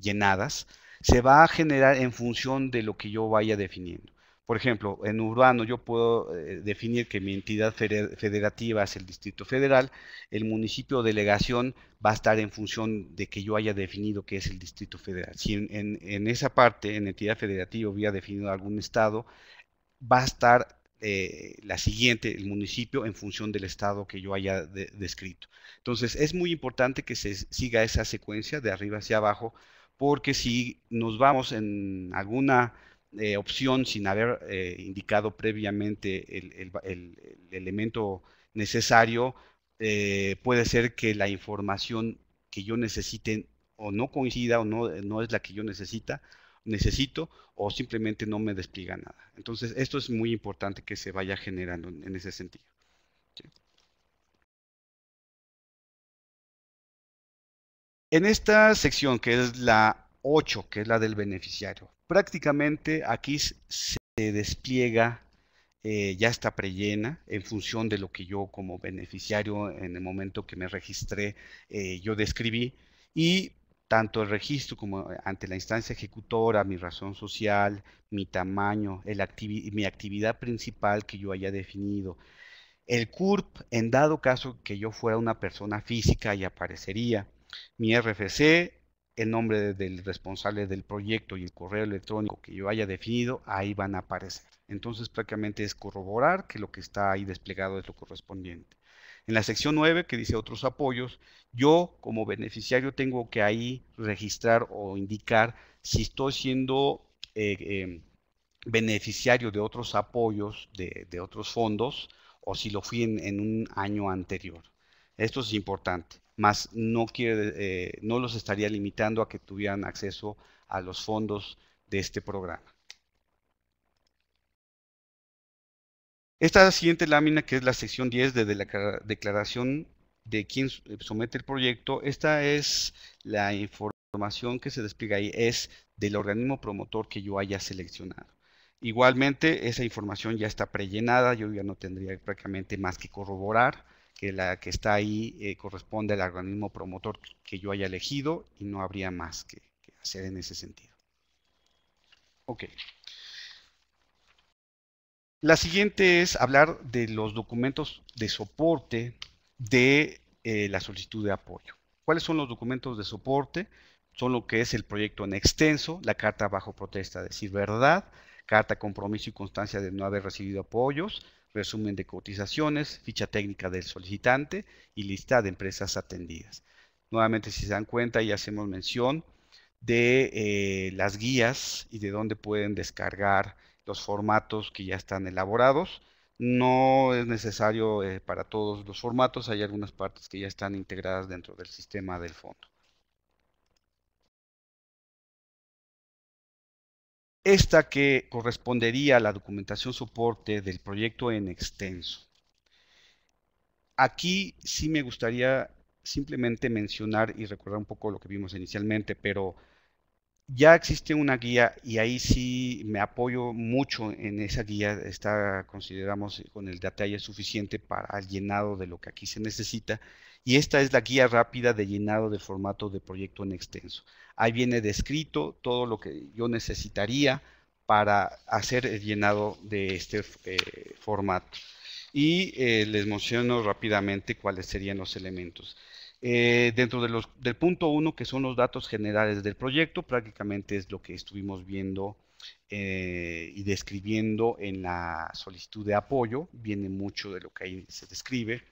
llenadas, se va a generar en función de lo que yo vaya definiendo. Por ejemplo, en urbano yo puedo eh, definir que mi entidad federativa es el Distrito Federal, el municipio o delegación va a estar en función de que yo haya definido que es el Distrito Federal. Si en, esa parte, en entidad federativa, hubiera definido algún estado, va a estar eh, la siguiente, el municipio, en función del estado que yo haya descrito. Entonces, es muy importante que se siga esa secuencia de arriba hacia abajo, porque si nos vamos en alguna eh, opción sin haber eh, indicado previamente el, elemento necesario, eh, puede ser que la información que yo necesite o no coincida o no, no es la que yo necesita, necesito o simplemente no me despliega nada. Entonces, esto es muy importante que se vaya generando en, ese sentido. En esta sección, que es la 8, que es la del beneficiario. Prácticamente aquí se despliega, eh, ya está prellena, en función de lo que yo como beneficiario en el momento que me registré, eh, yo describí. Y tanto el registro como eh, ante la instancia ejecutora, mi razón social, mi tamaño, el mi actividad principal que yo haya definido. El CURP, en dado caso que yo fuera una persona física y aparecería. Mi RFC, el nombre del responsable del proyecto y el correo electrónico que yo haya definido, ahí van a aparecer. Entonces prácticamente es corroborar que lo que está ahí desplegado es lo correspondiente. En la sección 9, que dice otros apoyos, yo como beneficiario tengo que ahí registrar o indicar si estoy siendo eh, eh, beneficiario de otros apoyos, de, otros fondos, o si lo fui en un año anterior. Esto es importante más no, eh, no los estaría limitando a que tuvieran acceso a los fondos de este programa. Esta siguiente lámina, que es la sección 10 de la declaración de quien somete el proyecto, esta es la información que se despliega ahí, es del organismo promotor que yo haya seleccionado. Igualmente, esa información ya está prellenada, yo ya no tendría prácticamente más que corroborar que la que está ahí eh, corresponde al organismo promotor que yo haya elegido y no habría más que, hacer en ese sentido. Ok. La siguiente es hablar de los documentos de soporte de eh, la solicitud de apoyo. ¿Cuáles son los documentos de soporte? Son lo que es el proyecto en extenso, la carta bajo protesta, decir verdad, carta compromiso y constancia de no haber recibido apoyos, resumen de cotizaciones, ficha técnica del solicitante y lista de empresas atendidas. Nuevamente, si se dan cuenta, ya hacemos mención de eh, las guías y de dónde pueden descargar los formatos que ya están elaborados. No es necesario eh, para todos los formatos, hay algunas partes que ya están integradas dentro del sistema del fondo. Esta que correspondería a la documentación soporte del proyecto en extenso. Aquí sí me gustaría simplemente mencionar y recordar un poco lo que vimos inicialmente, pero ya existe una guía y ahí sí me apoyo mucho en esa guía. Está, consideramos, con el detalle suficiente para el llenado de lo que aquí se necesita y esta es la guía rápida de llenado de formato de proyecto en extenso. Ahí viene descrito todo lo que yo necesitaría para hacer el llenado de este eh, formato. Y eh, les menciono rápidamente cuáles serían los elementos. Eh, dentro del punto 1, que son los datos generales del proyecto, prácticamente es lo que estuvimos viendo y describiendo en la solicitud de apoyo, viene mucho de lo que ahí se describe.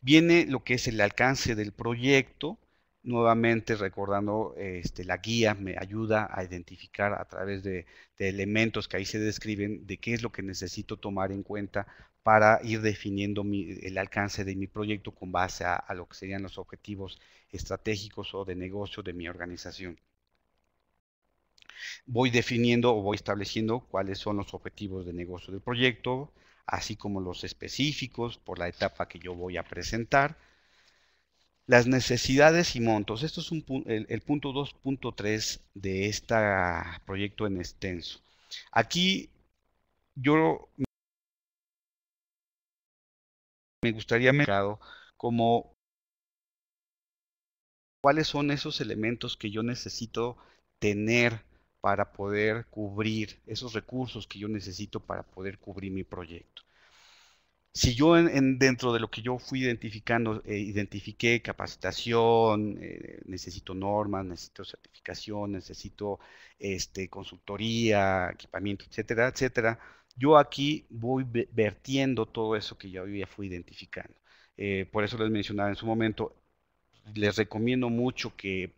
Viene lo que es el alcance del proyecto, nuevamente recordando este, la guía me ayuda a identificar a través de, elementos que ahí se describen de qué es lo que necesito tomar en cuenta para ir definiendo el alcance de mi proyecto con base a, a, lo que serían los objetivos estratégicos o de negocio de mi organización. Voy definiendo o voy estableciendo cuáles son los objetivos de negocio del proyecto, así como los específicos por la etapa que yo voy a presentar. Las necesidades y montos. Esto es el, el, punto 2.3 de este proyecto en extenso. Aquí yo me gustaría mercado como cuáles son esos elementos que yo necesito tener para poder cubrir esos recursos que yo necesito para poder cubrir mi proyecto. Si yo dentro de lo que yo fui identificando, eh, identifiqué capacitación, eh, necesito normas, necesito certificación, necesito este, consultoría, equipamiento, etcétera, etcétera, yo aquí voy vertiendo todo eso que yo ya fui identificando. Eh, por eso les mencionaba en su momento, les recomiendo mucho que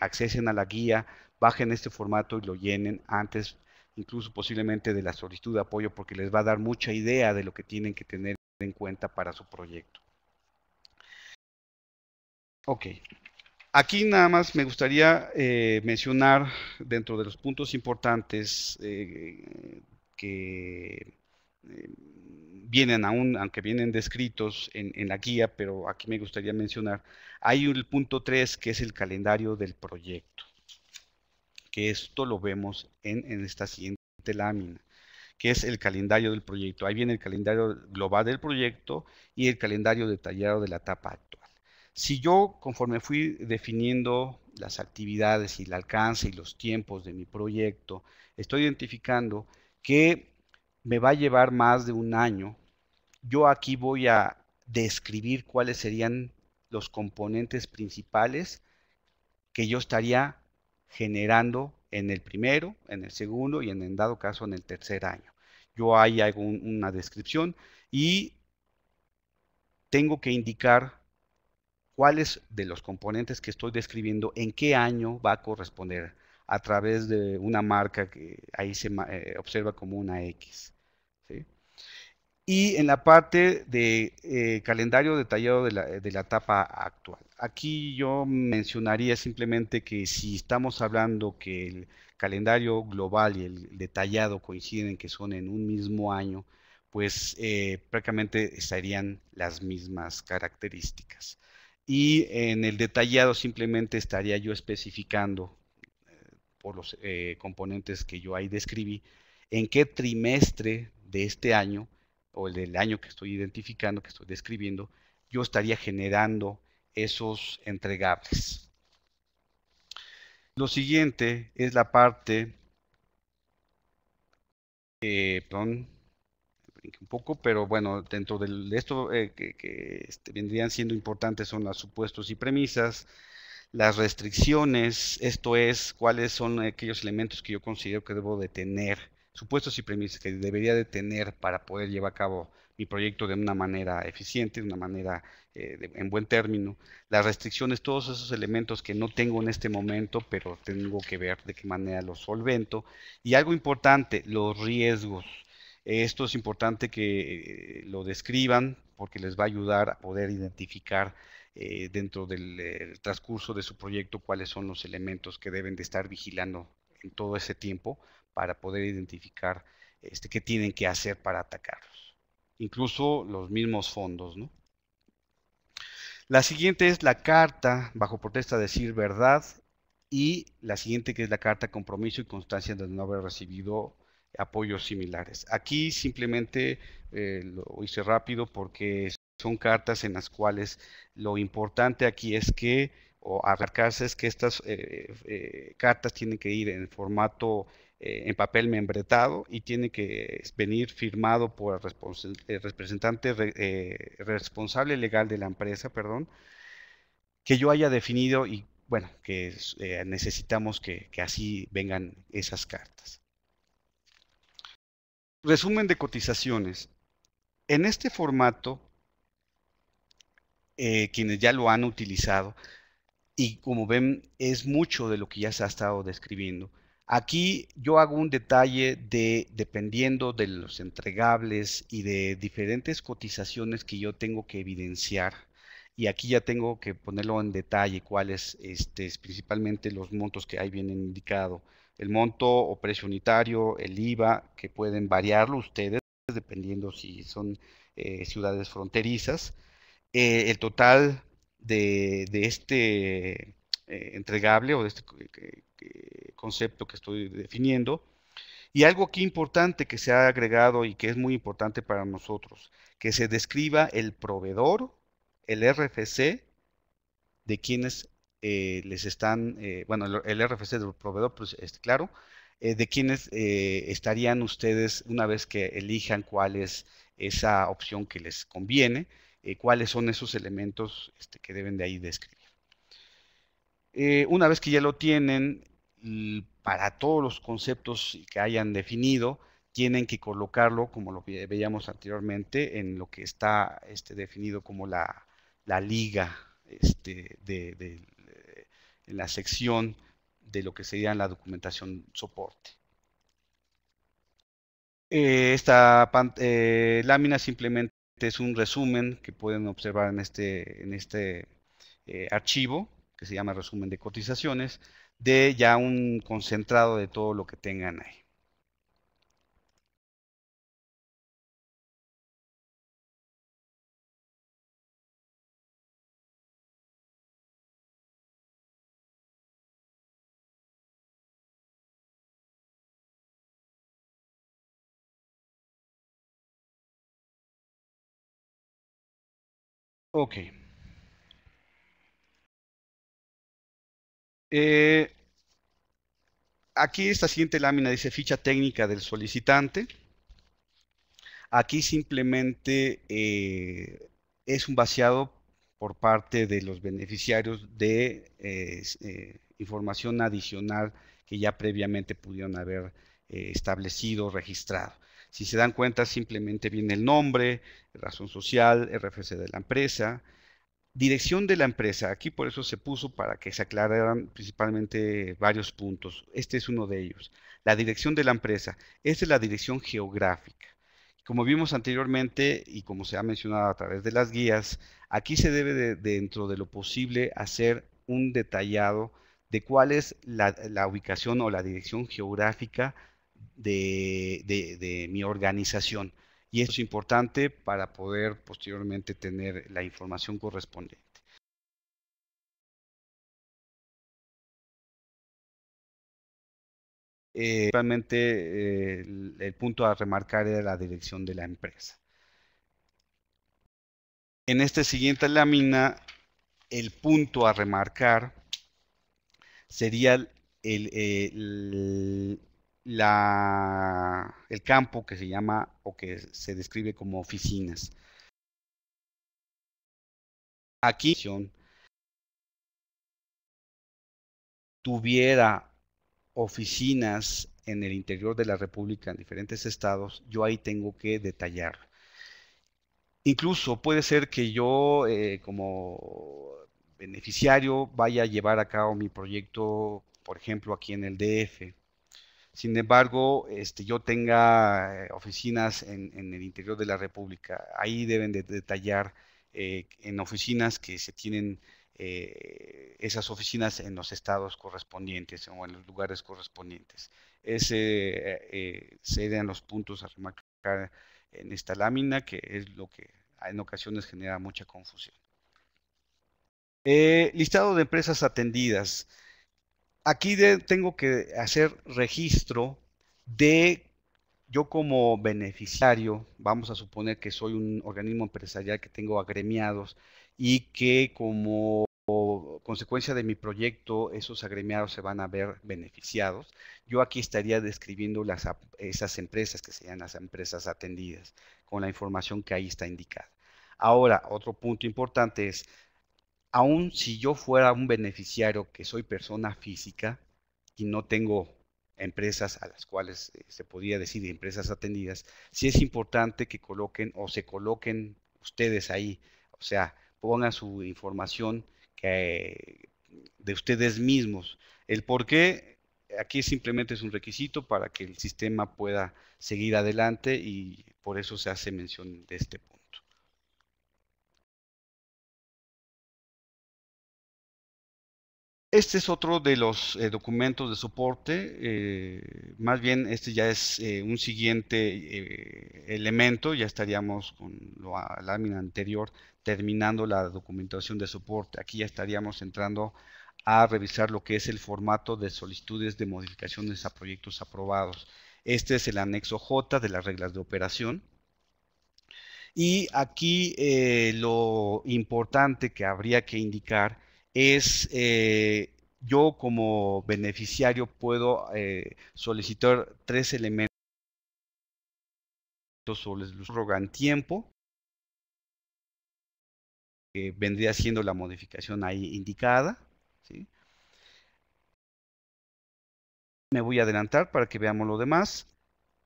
accesen a la guía bajen este formato y lo llenen antes incluso posiblemente de la solicitud de apoyo, porque les va a dar mucha idea de lo que tienen que tener en cuenta para su proyecto. Ok, aquí nada más me gustaría eh, mencionar dentro de los puntos importantes eh, que eh, vienen aún, aunque vienen descritos en, en, la guía, pero aquí me gustaría mencionar, hay el punto 3 que es el calendario del proyecto que esto lo vemos en, esta siguiente lámina que es el calendario del proyecto. Ahí viene el calendario global del proyecto y el calendario detallado de la etapa actual. Si yo, conforme fui definiendo las actividades y el alcance y los tiempos de mi proyecto, estoy identificando que me va a llevar más de un año, yo aquí voy a describir cuáles serían los componentes principales que yo estaría generando en el primero, en el segundo y en, el dado caso en el tercer año. Yo ahí hago una descripción y tengo que indicar cuáles de los componentes que estoy describiendo, en qué año va a corresponder a través de una marca que ahí se eh, observa como una X y en la parte de eh, calendario detallado de la, etapa actual. Aquí yo mencionaría simplemente que si estamos hablando que el calendario global y el detallado coinciden que son en un mismo año, pues eh, prácticamente estarían las mismas características. Y en el detallado simplemente estaría yo especificando eh, por los componentes que yo ahí describí, en qué trimestre de este año o el del año que estoy identificando, que estoy describiendo, yo estaría generando esos entregables. Lo siguiente es la parte, eh, perdón, un poco, pero bueno, dentro de esto eh, que, este, vendrían siendo importantes son los supuestos y premisas, las restricciones, esto es, cuáles son aquellos elementos que yo considero que debo de tener supuestos y premisas que debería de tener para poder llevar a cabo mi proyecto de una manera eficiente, de una manera eh, en buen término, las restricciones, todos esos elementos que no tengo en este momento, pero tengo que ver de qué manera los solvento. Y algo importante, los riesgos. Esto es importante que eh, lo describan porque les va a ayudar a poder identificar eh, dentro del transcurso de su proyecto cuáles son los elementos que deben de estar vigilando en todo ese tiempo para poder identificar este, qué tienen que hacer para atacarlos. Incluso los mismos fondos, La siguiente es la carta bajo protesta de decir verdad y la siguiente que es la carta compromiso y constancia de no haber recibido apoyos similares. Aquí simplemente eh, lo hice rápido porque son cartas en las cuales lo importante aquí es que, o abarcarse es que estas eh, eh, cartas tienen que ir en formato eh, en papel membretado y tiene que venir firmado por el representante eh, responsable legal de la empresa, perdón, que yo haya definido y bueno, que eh, necesitamos que, así vengan esas cartas. Resumen de cotizaciones. En este formato, quienes ya lo han utilizado, y como ven, es mucho de lo que ya se ha estado describiendo. Aquí yo hago un detalle de, dependiendo de los entregables y de diferentes cotizaciones que yo tengo que evidenciar, y aquí ya tengo que ponerlo en detalle cuáles, este, principalmente los montos que ahí vienen indicado, el monto o precio unitario, el IVA, que pueden variarlo ustedes dependiendo si son eh, ciudades fronterizas, eh, el total de, de este eh, entregable o de este concepto que estoy definiendo. Y algo aquí importante que se ha agregado y que es muy importante para nosotros, que se describa el proveedor, el RFC, de quienes eh, les están, eh, bueno, el, RFC del proveedor, pues claro, de quienes estarían ustedes una vez que elijan cuál es esa opción que les conviene, cuáles son esos elementos este, que deben de ahí describir. Eh, una vez que ya lo tienen, para todos los conceptos que hayan definido, tienen que colocarlo, como lo veíamos anteriormente, en lo que está este, definido como la, liga este, eh, en la sección de lo que sería la documentación soporte. Eh, esta lámina simplemente es un resumen que pueden observar en este, este archivo que se llama resumen de cotizaciones, de ya un concentrado de todo lo que tengan ahí. Ok. Eh, aquí esta siguiente lámina dice ficha técnica del solicitante. Aquí simplemente eh, es un vaciado por parte de los beneficiarios de eh, información adicional que ya previamente pudieron haber establecido, registrado. Si se dan cuenta, simplemente viene el nombre, razón social, RFC de la empresa, Dirección de la empresa. Aquí por eso se puso para que se aclararan principalmente varios puntos. Este es uno de ellos. La dirección de la empresa. Esta es la dirección geográfica. Como vimos anteriormente y como se ha mencionado a través de las guías, aquí se debe dentro de lo posible hacer un detallado de cuál es la, ubicación o la dirección geográfica de mi organización y esto es importante para poder posteriormente tener la información correspondiente. Eh, eh el, punto a remarcar era la dirección de la empresa. En esta siguiente lámina, el punto a remarcar sería el, la, el campo que se llama o que se describe como oficinas. Aquí tuviera oficinas en el interior de la República, en diferentes estados, yo ahí tengo que detallar Incluso puede ser que yo, eh, como beneficiario, vaya a llevar a cabo mi proyecto, por ejemplo, aquí en el DF sin embargo, este, yo tenga eh, oficinas en, el interior de la República. Ahí deben de detallar eh, en oficinas que se tienen eh, esas oficinas en los estados correspondientes o en los lugares correspondientes. Ese serían los puntos a remarcar en esta lámina, que es lo que en ocasiones genera mucha confusión. listado de empresas atendidas aquí tengo que hacer registro de yo como beneficiario, vamos a suponer que soy un organismo empresarial que tengo agremiados y que como consecuencia de mi proyecto esos agremiados se van a ver beneficiados. Yo aquí estaría describiendo esas empresas que serían las empresas atendidas con la información que ahí está indicada. Ahora, otro punto importante es, aun si yo fuera un beneficiario que soy persona física y no tengo empresas a las cuales eh, se podría decir empresas atendidas, sí es importante que coloquen o se coloquen ustedes ahí, o sea, pongan su información de ustedes mismos. El por qué aquí simplemente es un requisito para que el sistema pueda seguir adelante y por eso se hace mención de este punto. Este es otro de los eh, documentos de soporte, eh, más bien este ya es eh, un siguiente elemento, ya estaríamos con la lámina anterior terminando la documentación de soporte. Aquí ya estaríamos entrando a revisar lo que es el formato de solicitudes de modificaciones a proyectos aprobados. Este es el anexo J de las reglas de operación. Y aquí lo importante que habría que indicar es eh, yo como beneficiario puedo eh, solicitar tres elementos sobre el rogan tiempo, vendría siendo la modificación ahí indicada. Me voy a adelantar para que veamos lo demás.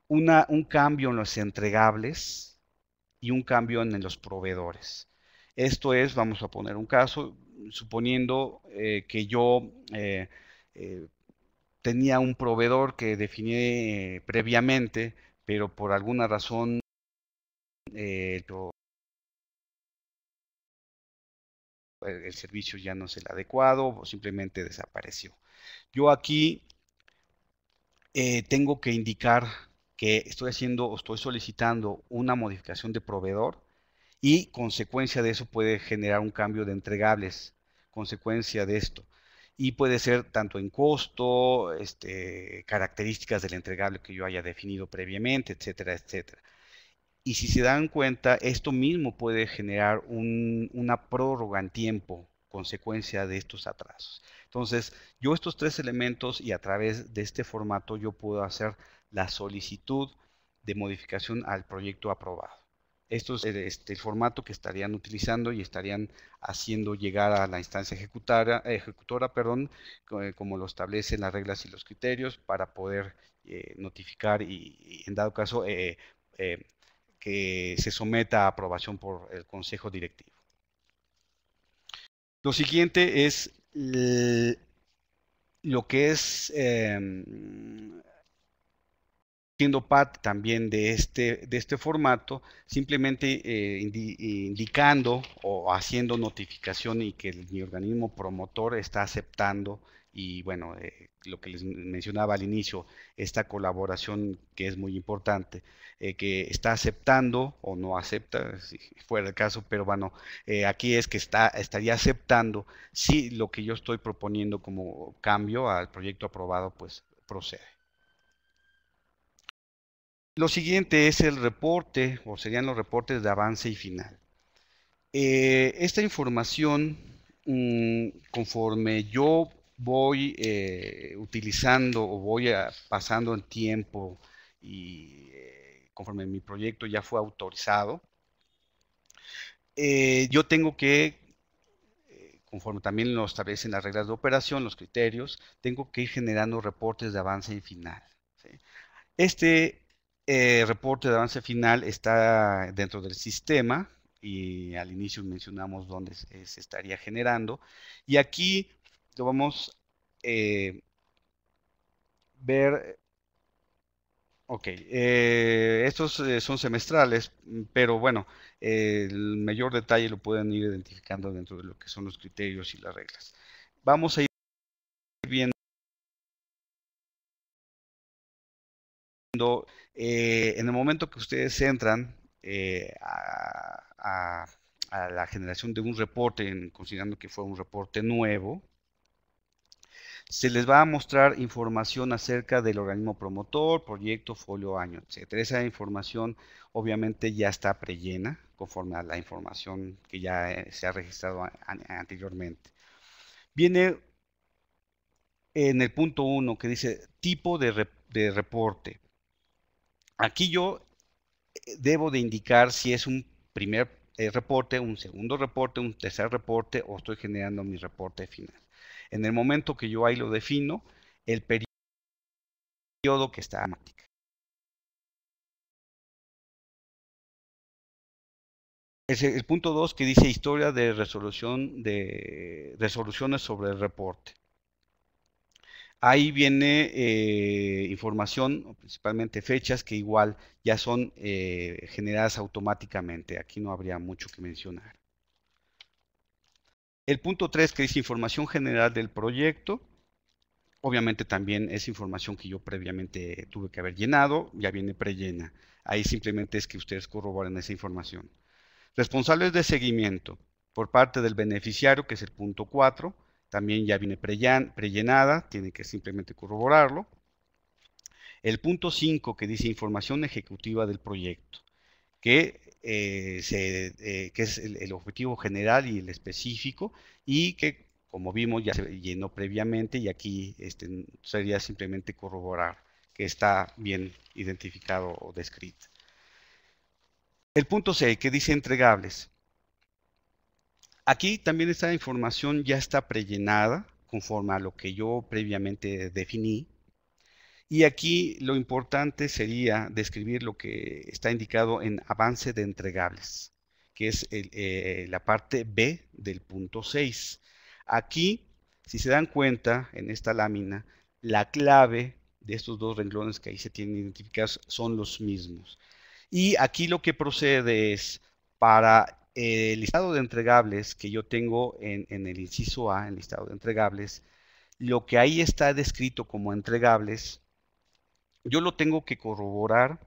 Una, un cambio en los entregables y un cambio en los proveedores. Esto es, vamos a poner un caso, suponiendo eh, que yo eh, eh, tenía un proveedor que definí previamente, pero por alguna razón el servicio ya no es el adecuado o simplemente desapareció. Yo aquí tengo que indicar que estoy haciendo o estoy solicitando una modificación de proveedor y consecuencia de eso puede generar un cambio de entregables, consecuencia de esto. Y puede ser tanto en costo, este, características del entregable que yo haya definido previamente, etcétera, etcétera. Y si se dan cuenta, esto mismo puede generar una prórroga en tiempo, consecuencia de estos atrasos. Entonces, yo estos tres elementos y a través de este formato yo puedo hacer la solicitud de modificación al proyecto aprobado. Esto eh, es este, el formato que estarían utilizando y estarían haciendo llegar a la instancia ejecutora, ejecutora perdón, eh, como lo establecen las reglas y los criterios para poder eh, notificar y, en dado caso, que se someta a aprobación por el Consejo Directivo. Lo siguiente es lo que es em, siendo parte también de este, de este formato, simplemente eh, indicando o haciendo notificación y que el, mi organismo promotor está aceptando y bueno, eh, lo que les mencionaba al inicio, esta colaboración que es muy importante, eh, que está aceptando o no acepta, si fuera el caso, pero bueno, aquí es que está, estaría aceptando si lo que yo estoy proponiendo como cambio al proyecto aprobado, pues procede. Lo siguiente es el reporte, o serían los reportes de avance y final. Eh, esta información, mm, conforme yo voy eh, utilizando o voy a, pasando el tiempo y eh, conforme mi proyecto ya fue autorizado, yo tengo que, conforme también lo establecen las reglas de operación, los criterios, tengo que ir generando reportes de avance y final. Este el eh, reporte de avance final está dentro del sistema y al inicio mencionamos dónde se, estaría generando. Y aquí lo vamos a eh, ver. Ok, eh, estos son semestrales, mm, pero bueno, el mayor detalle lo pueden ir identificando dentro de lo que son los criterios y las reglas. Vamos a ir Eh, en el momento que ustedes entran eh, a, la generación de un reporte, considerando que fue un reporte nuevo, se les va a mostrar información acerca del organismo promotor, proyecto, folio, año, etc. Esa información obviamente ya está prellena conforme a la información que ya eh, se ha registrado anteriormente. Viene en el punto 1 que dice tipo de reporte. Aquí yo eh, debo de indicar si es un primer eh, reporte, un segundo reporte, un tercer reporte o estoy generando mi reporte final. En el momento que yo ahí lo defino, el periodo que está amática. Es el punto 2 que dice historia de resolución de resoluciones sobre el reporte. Ahí viene eh, información, principalmente fechas, que igual ya son eh, generadas automáticamente. Aquí no habría mucho que mencionar. El punto 3 que dice información general del proyecto. Obviamente también es información que yo previamente tuve que haber llenado, ya viene prellena. Ahí simplemente es que ustedes corroboren esa información. Responsables de seguimiento por parte del beneficiario, que es el punto 4 también ya viene prellenada, tiene que simplemente corroborarlo. El punto 5 que dice información ejecutiva del proyecto, que, eh, eh, es el, objetivo general y el específico, y que como vimos ya se llenó previamente y aquí este, sería simplemente corroborar que está bien identificado o descrito. El punto 6 que dice entregables. Aquí también esta información ya está prellenada conforme a lo que yo previamente definí. Y aquí lo importante sería describir lo que está indicado en avance de entregables, que es eh, la parte B del punto 6. Aquí, si se dan cuenta en esta lámina, la clave de estos dos renglones que ahí se tienen identificados son los mismos. Y aquí lo que procede es para el listado de entregables que yo tengo en, el inciso A, el listado de entregables, lo que ahí está descrito como entregables, yo lo tengo que corroborar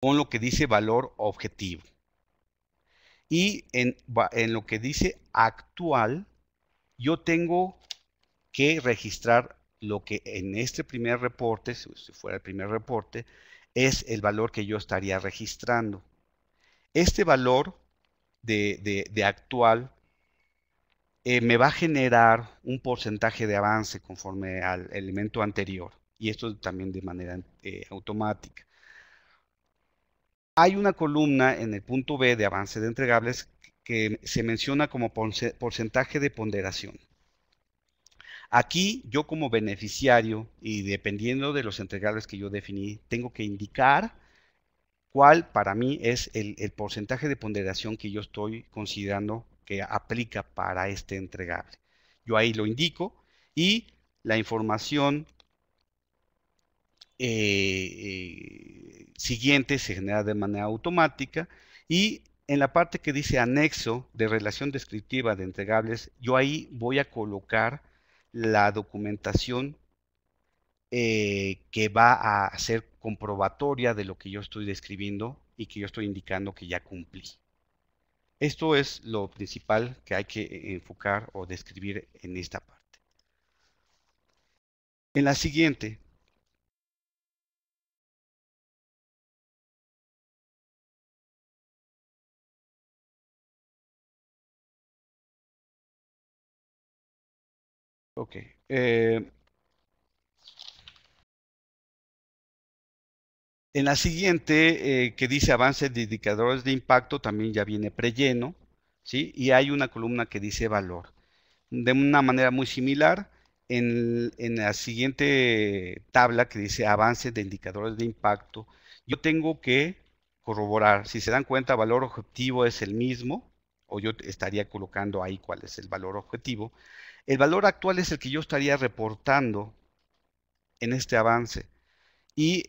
con lo que dice valor objetivo. Y en, lo que dice actual, yo tengo que registrar lo que en este primer reporte, si fuera el primer reporte, es el valor que yo estaría registrando este valor de, actual eh, me va a generar un porcentaje de avance conforme al elemento anterior. Y esto también de manera eh, automática. Hay una columna en el punto B de avance de entregables que se menciona como porcentaje de ponderación. Aquí yo como beneficiario y dependiendo de los entregables que yo definí, tengo que indicar cuál para mí es el, porcentaje de ponderación que yo estoy considerando que aplica para este entregable. Yo ahí lo indico y la información eh, eh, siguiente se genera de manera automática y en la parte que dice anexo de relación descriptiva de entregables, yo ahí voy a colocar la documentación eh, que va a ser comprobatoria de lo que yo estoy describiendo y que yo estoy indicando que ya cumplí. Esto es lo principal que hay que enfocar o describir en esta parte. En la siguiente, Ok. Eh, En la siguiente, eh, que dice avances de indicadores de impacto, también ya viene prelleno, ¿sí? Y hay una columna que dice valor. De una manera muy similar, en, en la siguiente tabla que dice avances de indicadores de impacto, yo tengo que corroborar. Si se dan cuenta, valor objetivo es el mismo, o yo estaría colocando ahí cuál es el valor objetivo. El valor actual es el que yo estaría reportando en este avance. Y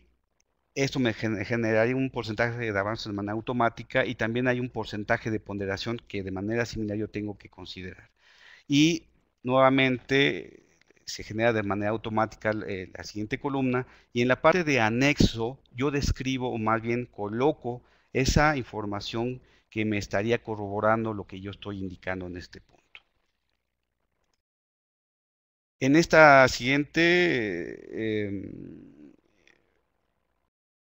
esto me generaría un porcentaje de avance de manera automática y también hay un porcentaje de ponderación que de manera similar yo tengo que considerar. Y nuevamente se genera de manera automática eh, la siguiente columna y en la parte de anexo yo describo o más bien coloco esa información que me estaría corroborando lo que yo estoy indicando en este punto. En esta siguiente... Eh, em,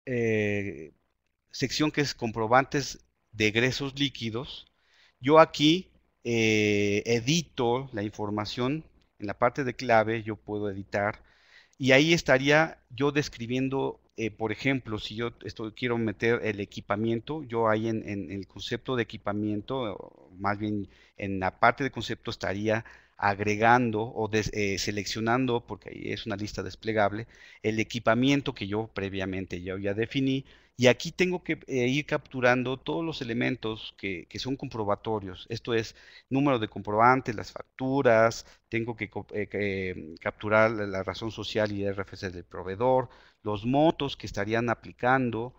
eh, sección que es comprobantes de egresos líquidos, yo aquí eh, edito la información en la parte de clave, yo puedo editar y ahí estaría yo describiendo, eh, por ejemplo, si yo quiero meter el equipamiento, yo ahí en, en, el concepto de equipamiento, más bien en la parte de concepto estaría agregando o eh, seleccionando, porque ahí es una lista desplegable, el equipamiento que yo previamente ya, definí. Y aquí tengo que eh, ir capturando todos los elementos que, son comprobatorios. Esto es número de comprobantes, las facturas, tengo que, eh, capturar la razón social y RFC del proveedor, los montos que estarían aplicando.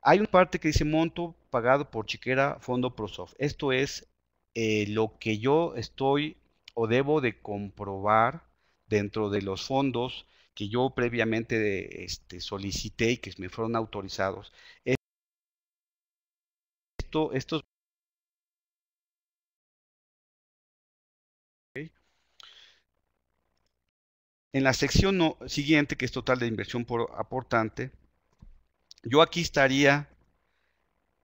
Hay una parte que dice monto pagado por Chiquera Fondo Prosoft. Esto es lo que yo estoy o debo de comprobar dentro de los fondos que yo previamente este, solicité y que me fueron autorizados. Esto, estos En la sección siguiente, que es total de inversión por aportante, yo aquí estaría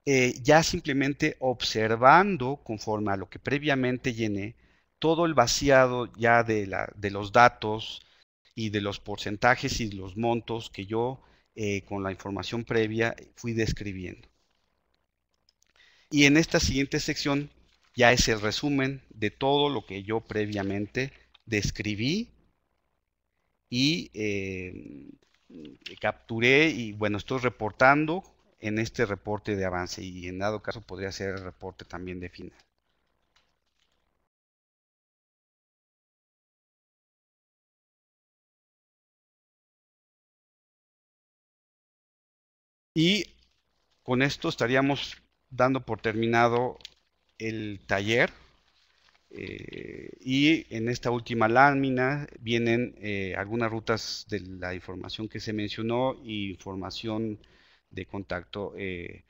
eh, ya simplemente observando conforme a lo que previamente llené, todo el vaciado ya de, los datos y de los porcentajes y los montos que yo eh, con la información previa eh, fui describiendo. Y en esta siguiente sección ya es el resumen de todo lo que yo previamente describí y eh, capturé y bueno, estoy reportando en este reporte de avance y en dado caso podría ser el reporte también de final. Y con esto estaríamos dando por terminado el taller. Eh, y en esta última lámina vienen eh, algunas rutas de la información que se mencionó y información de contacto. Eh,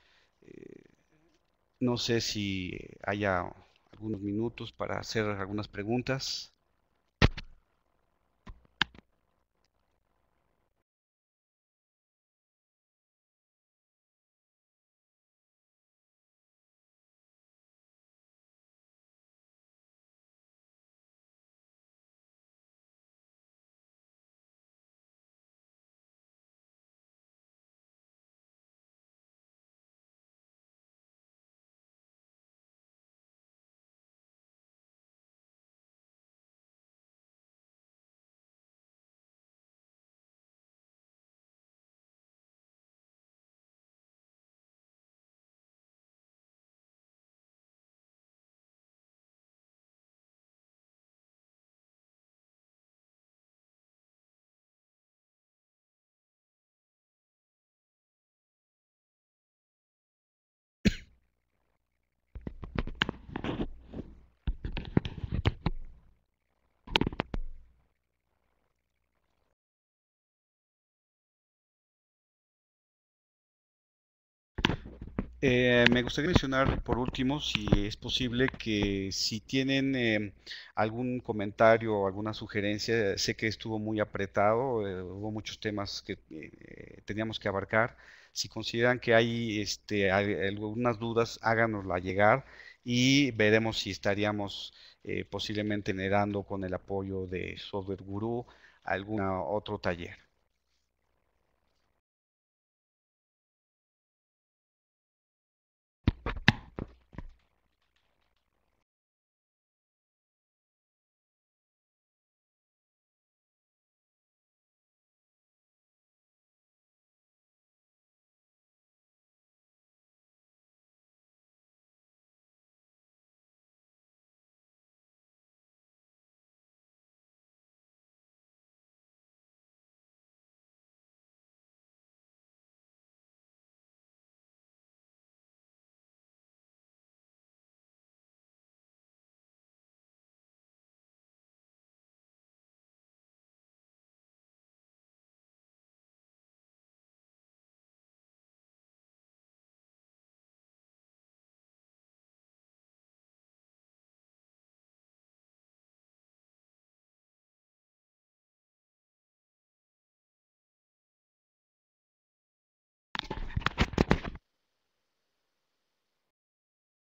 no sé si haya algunos minutos para hacer algunas preguntas. Eh, me gustaría mencionar por último, si es posible, que si tienen eh, algún comentario o alguna sugerencia, sé que estuvo muy apretado, eh, hubo muchos temas que teníamos que abarcar. Si consideran que este, hay algunas dudas, háganosla llegar y veremos si estaríamos posiblemente generando con el apoyo de Software Guru algún otro taller.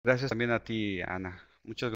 Gracias también a ti, Ana. Muchas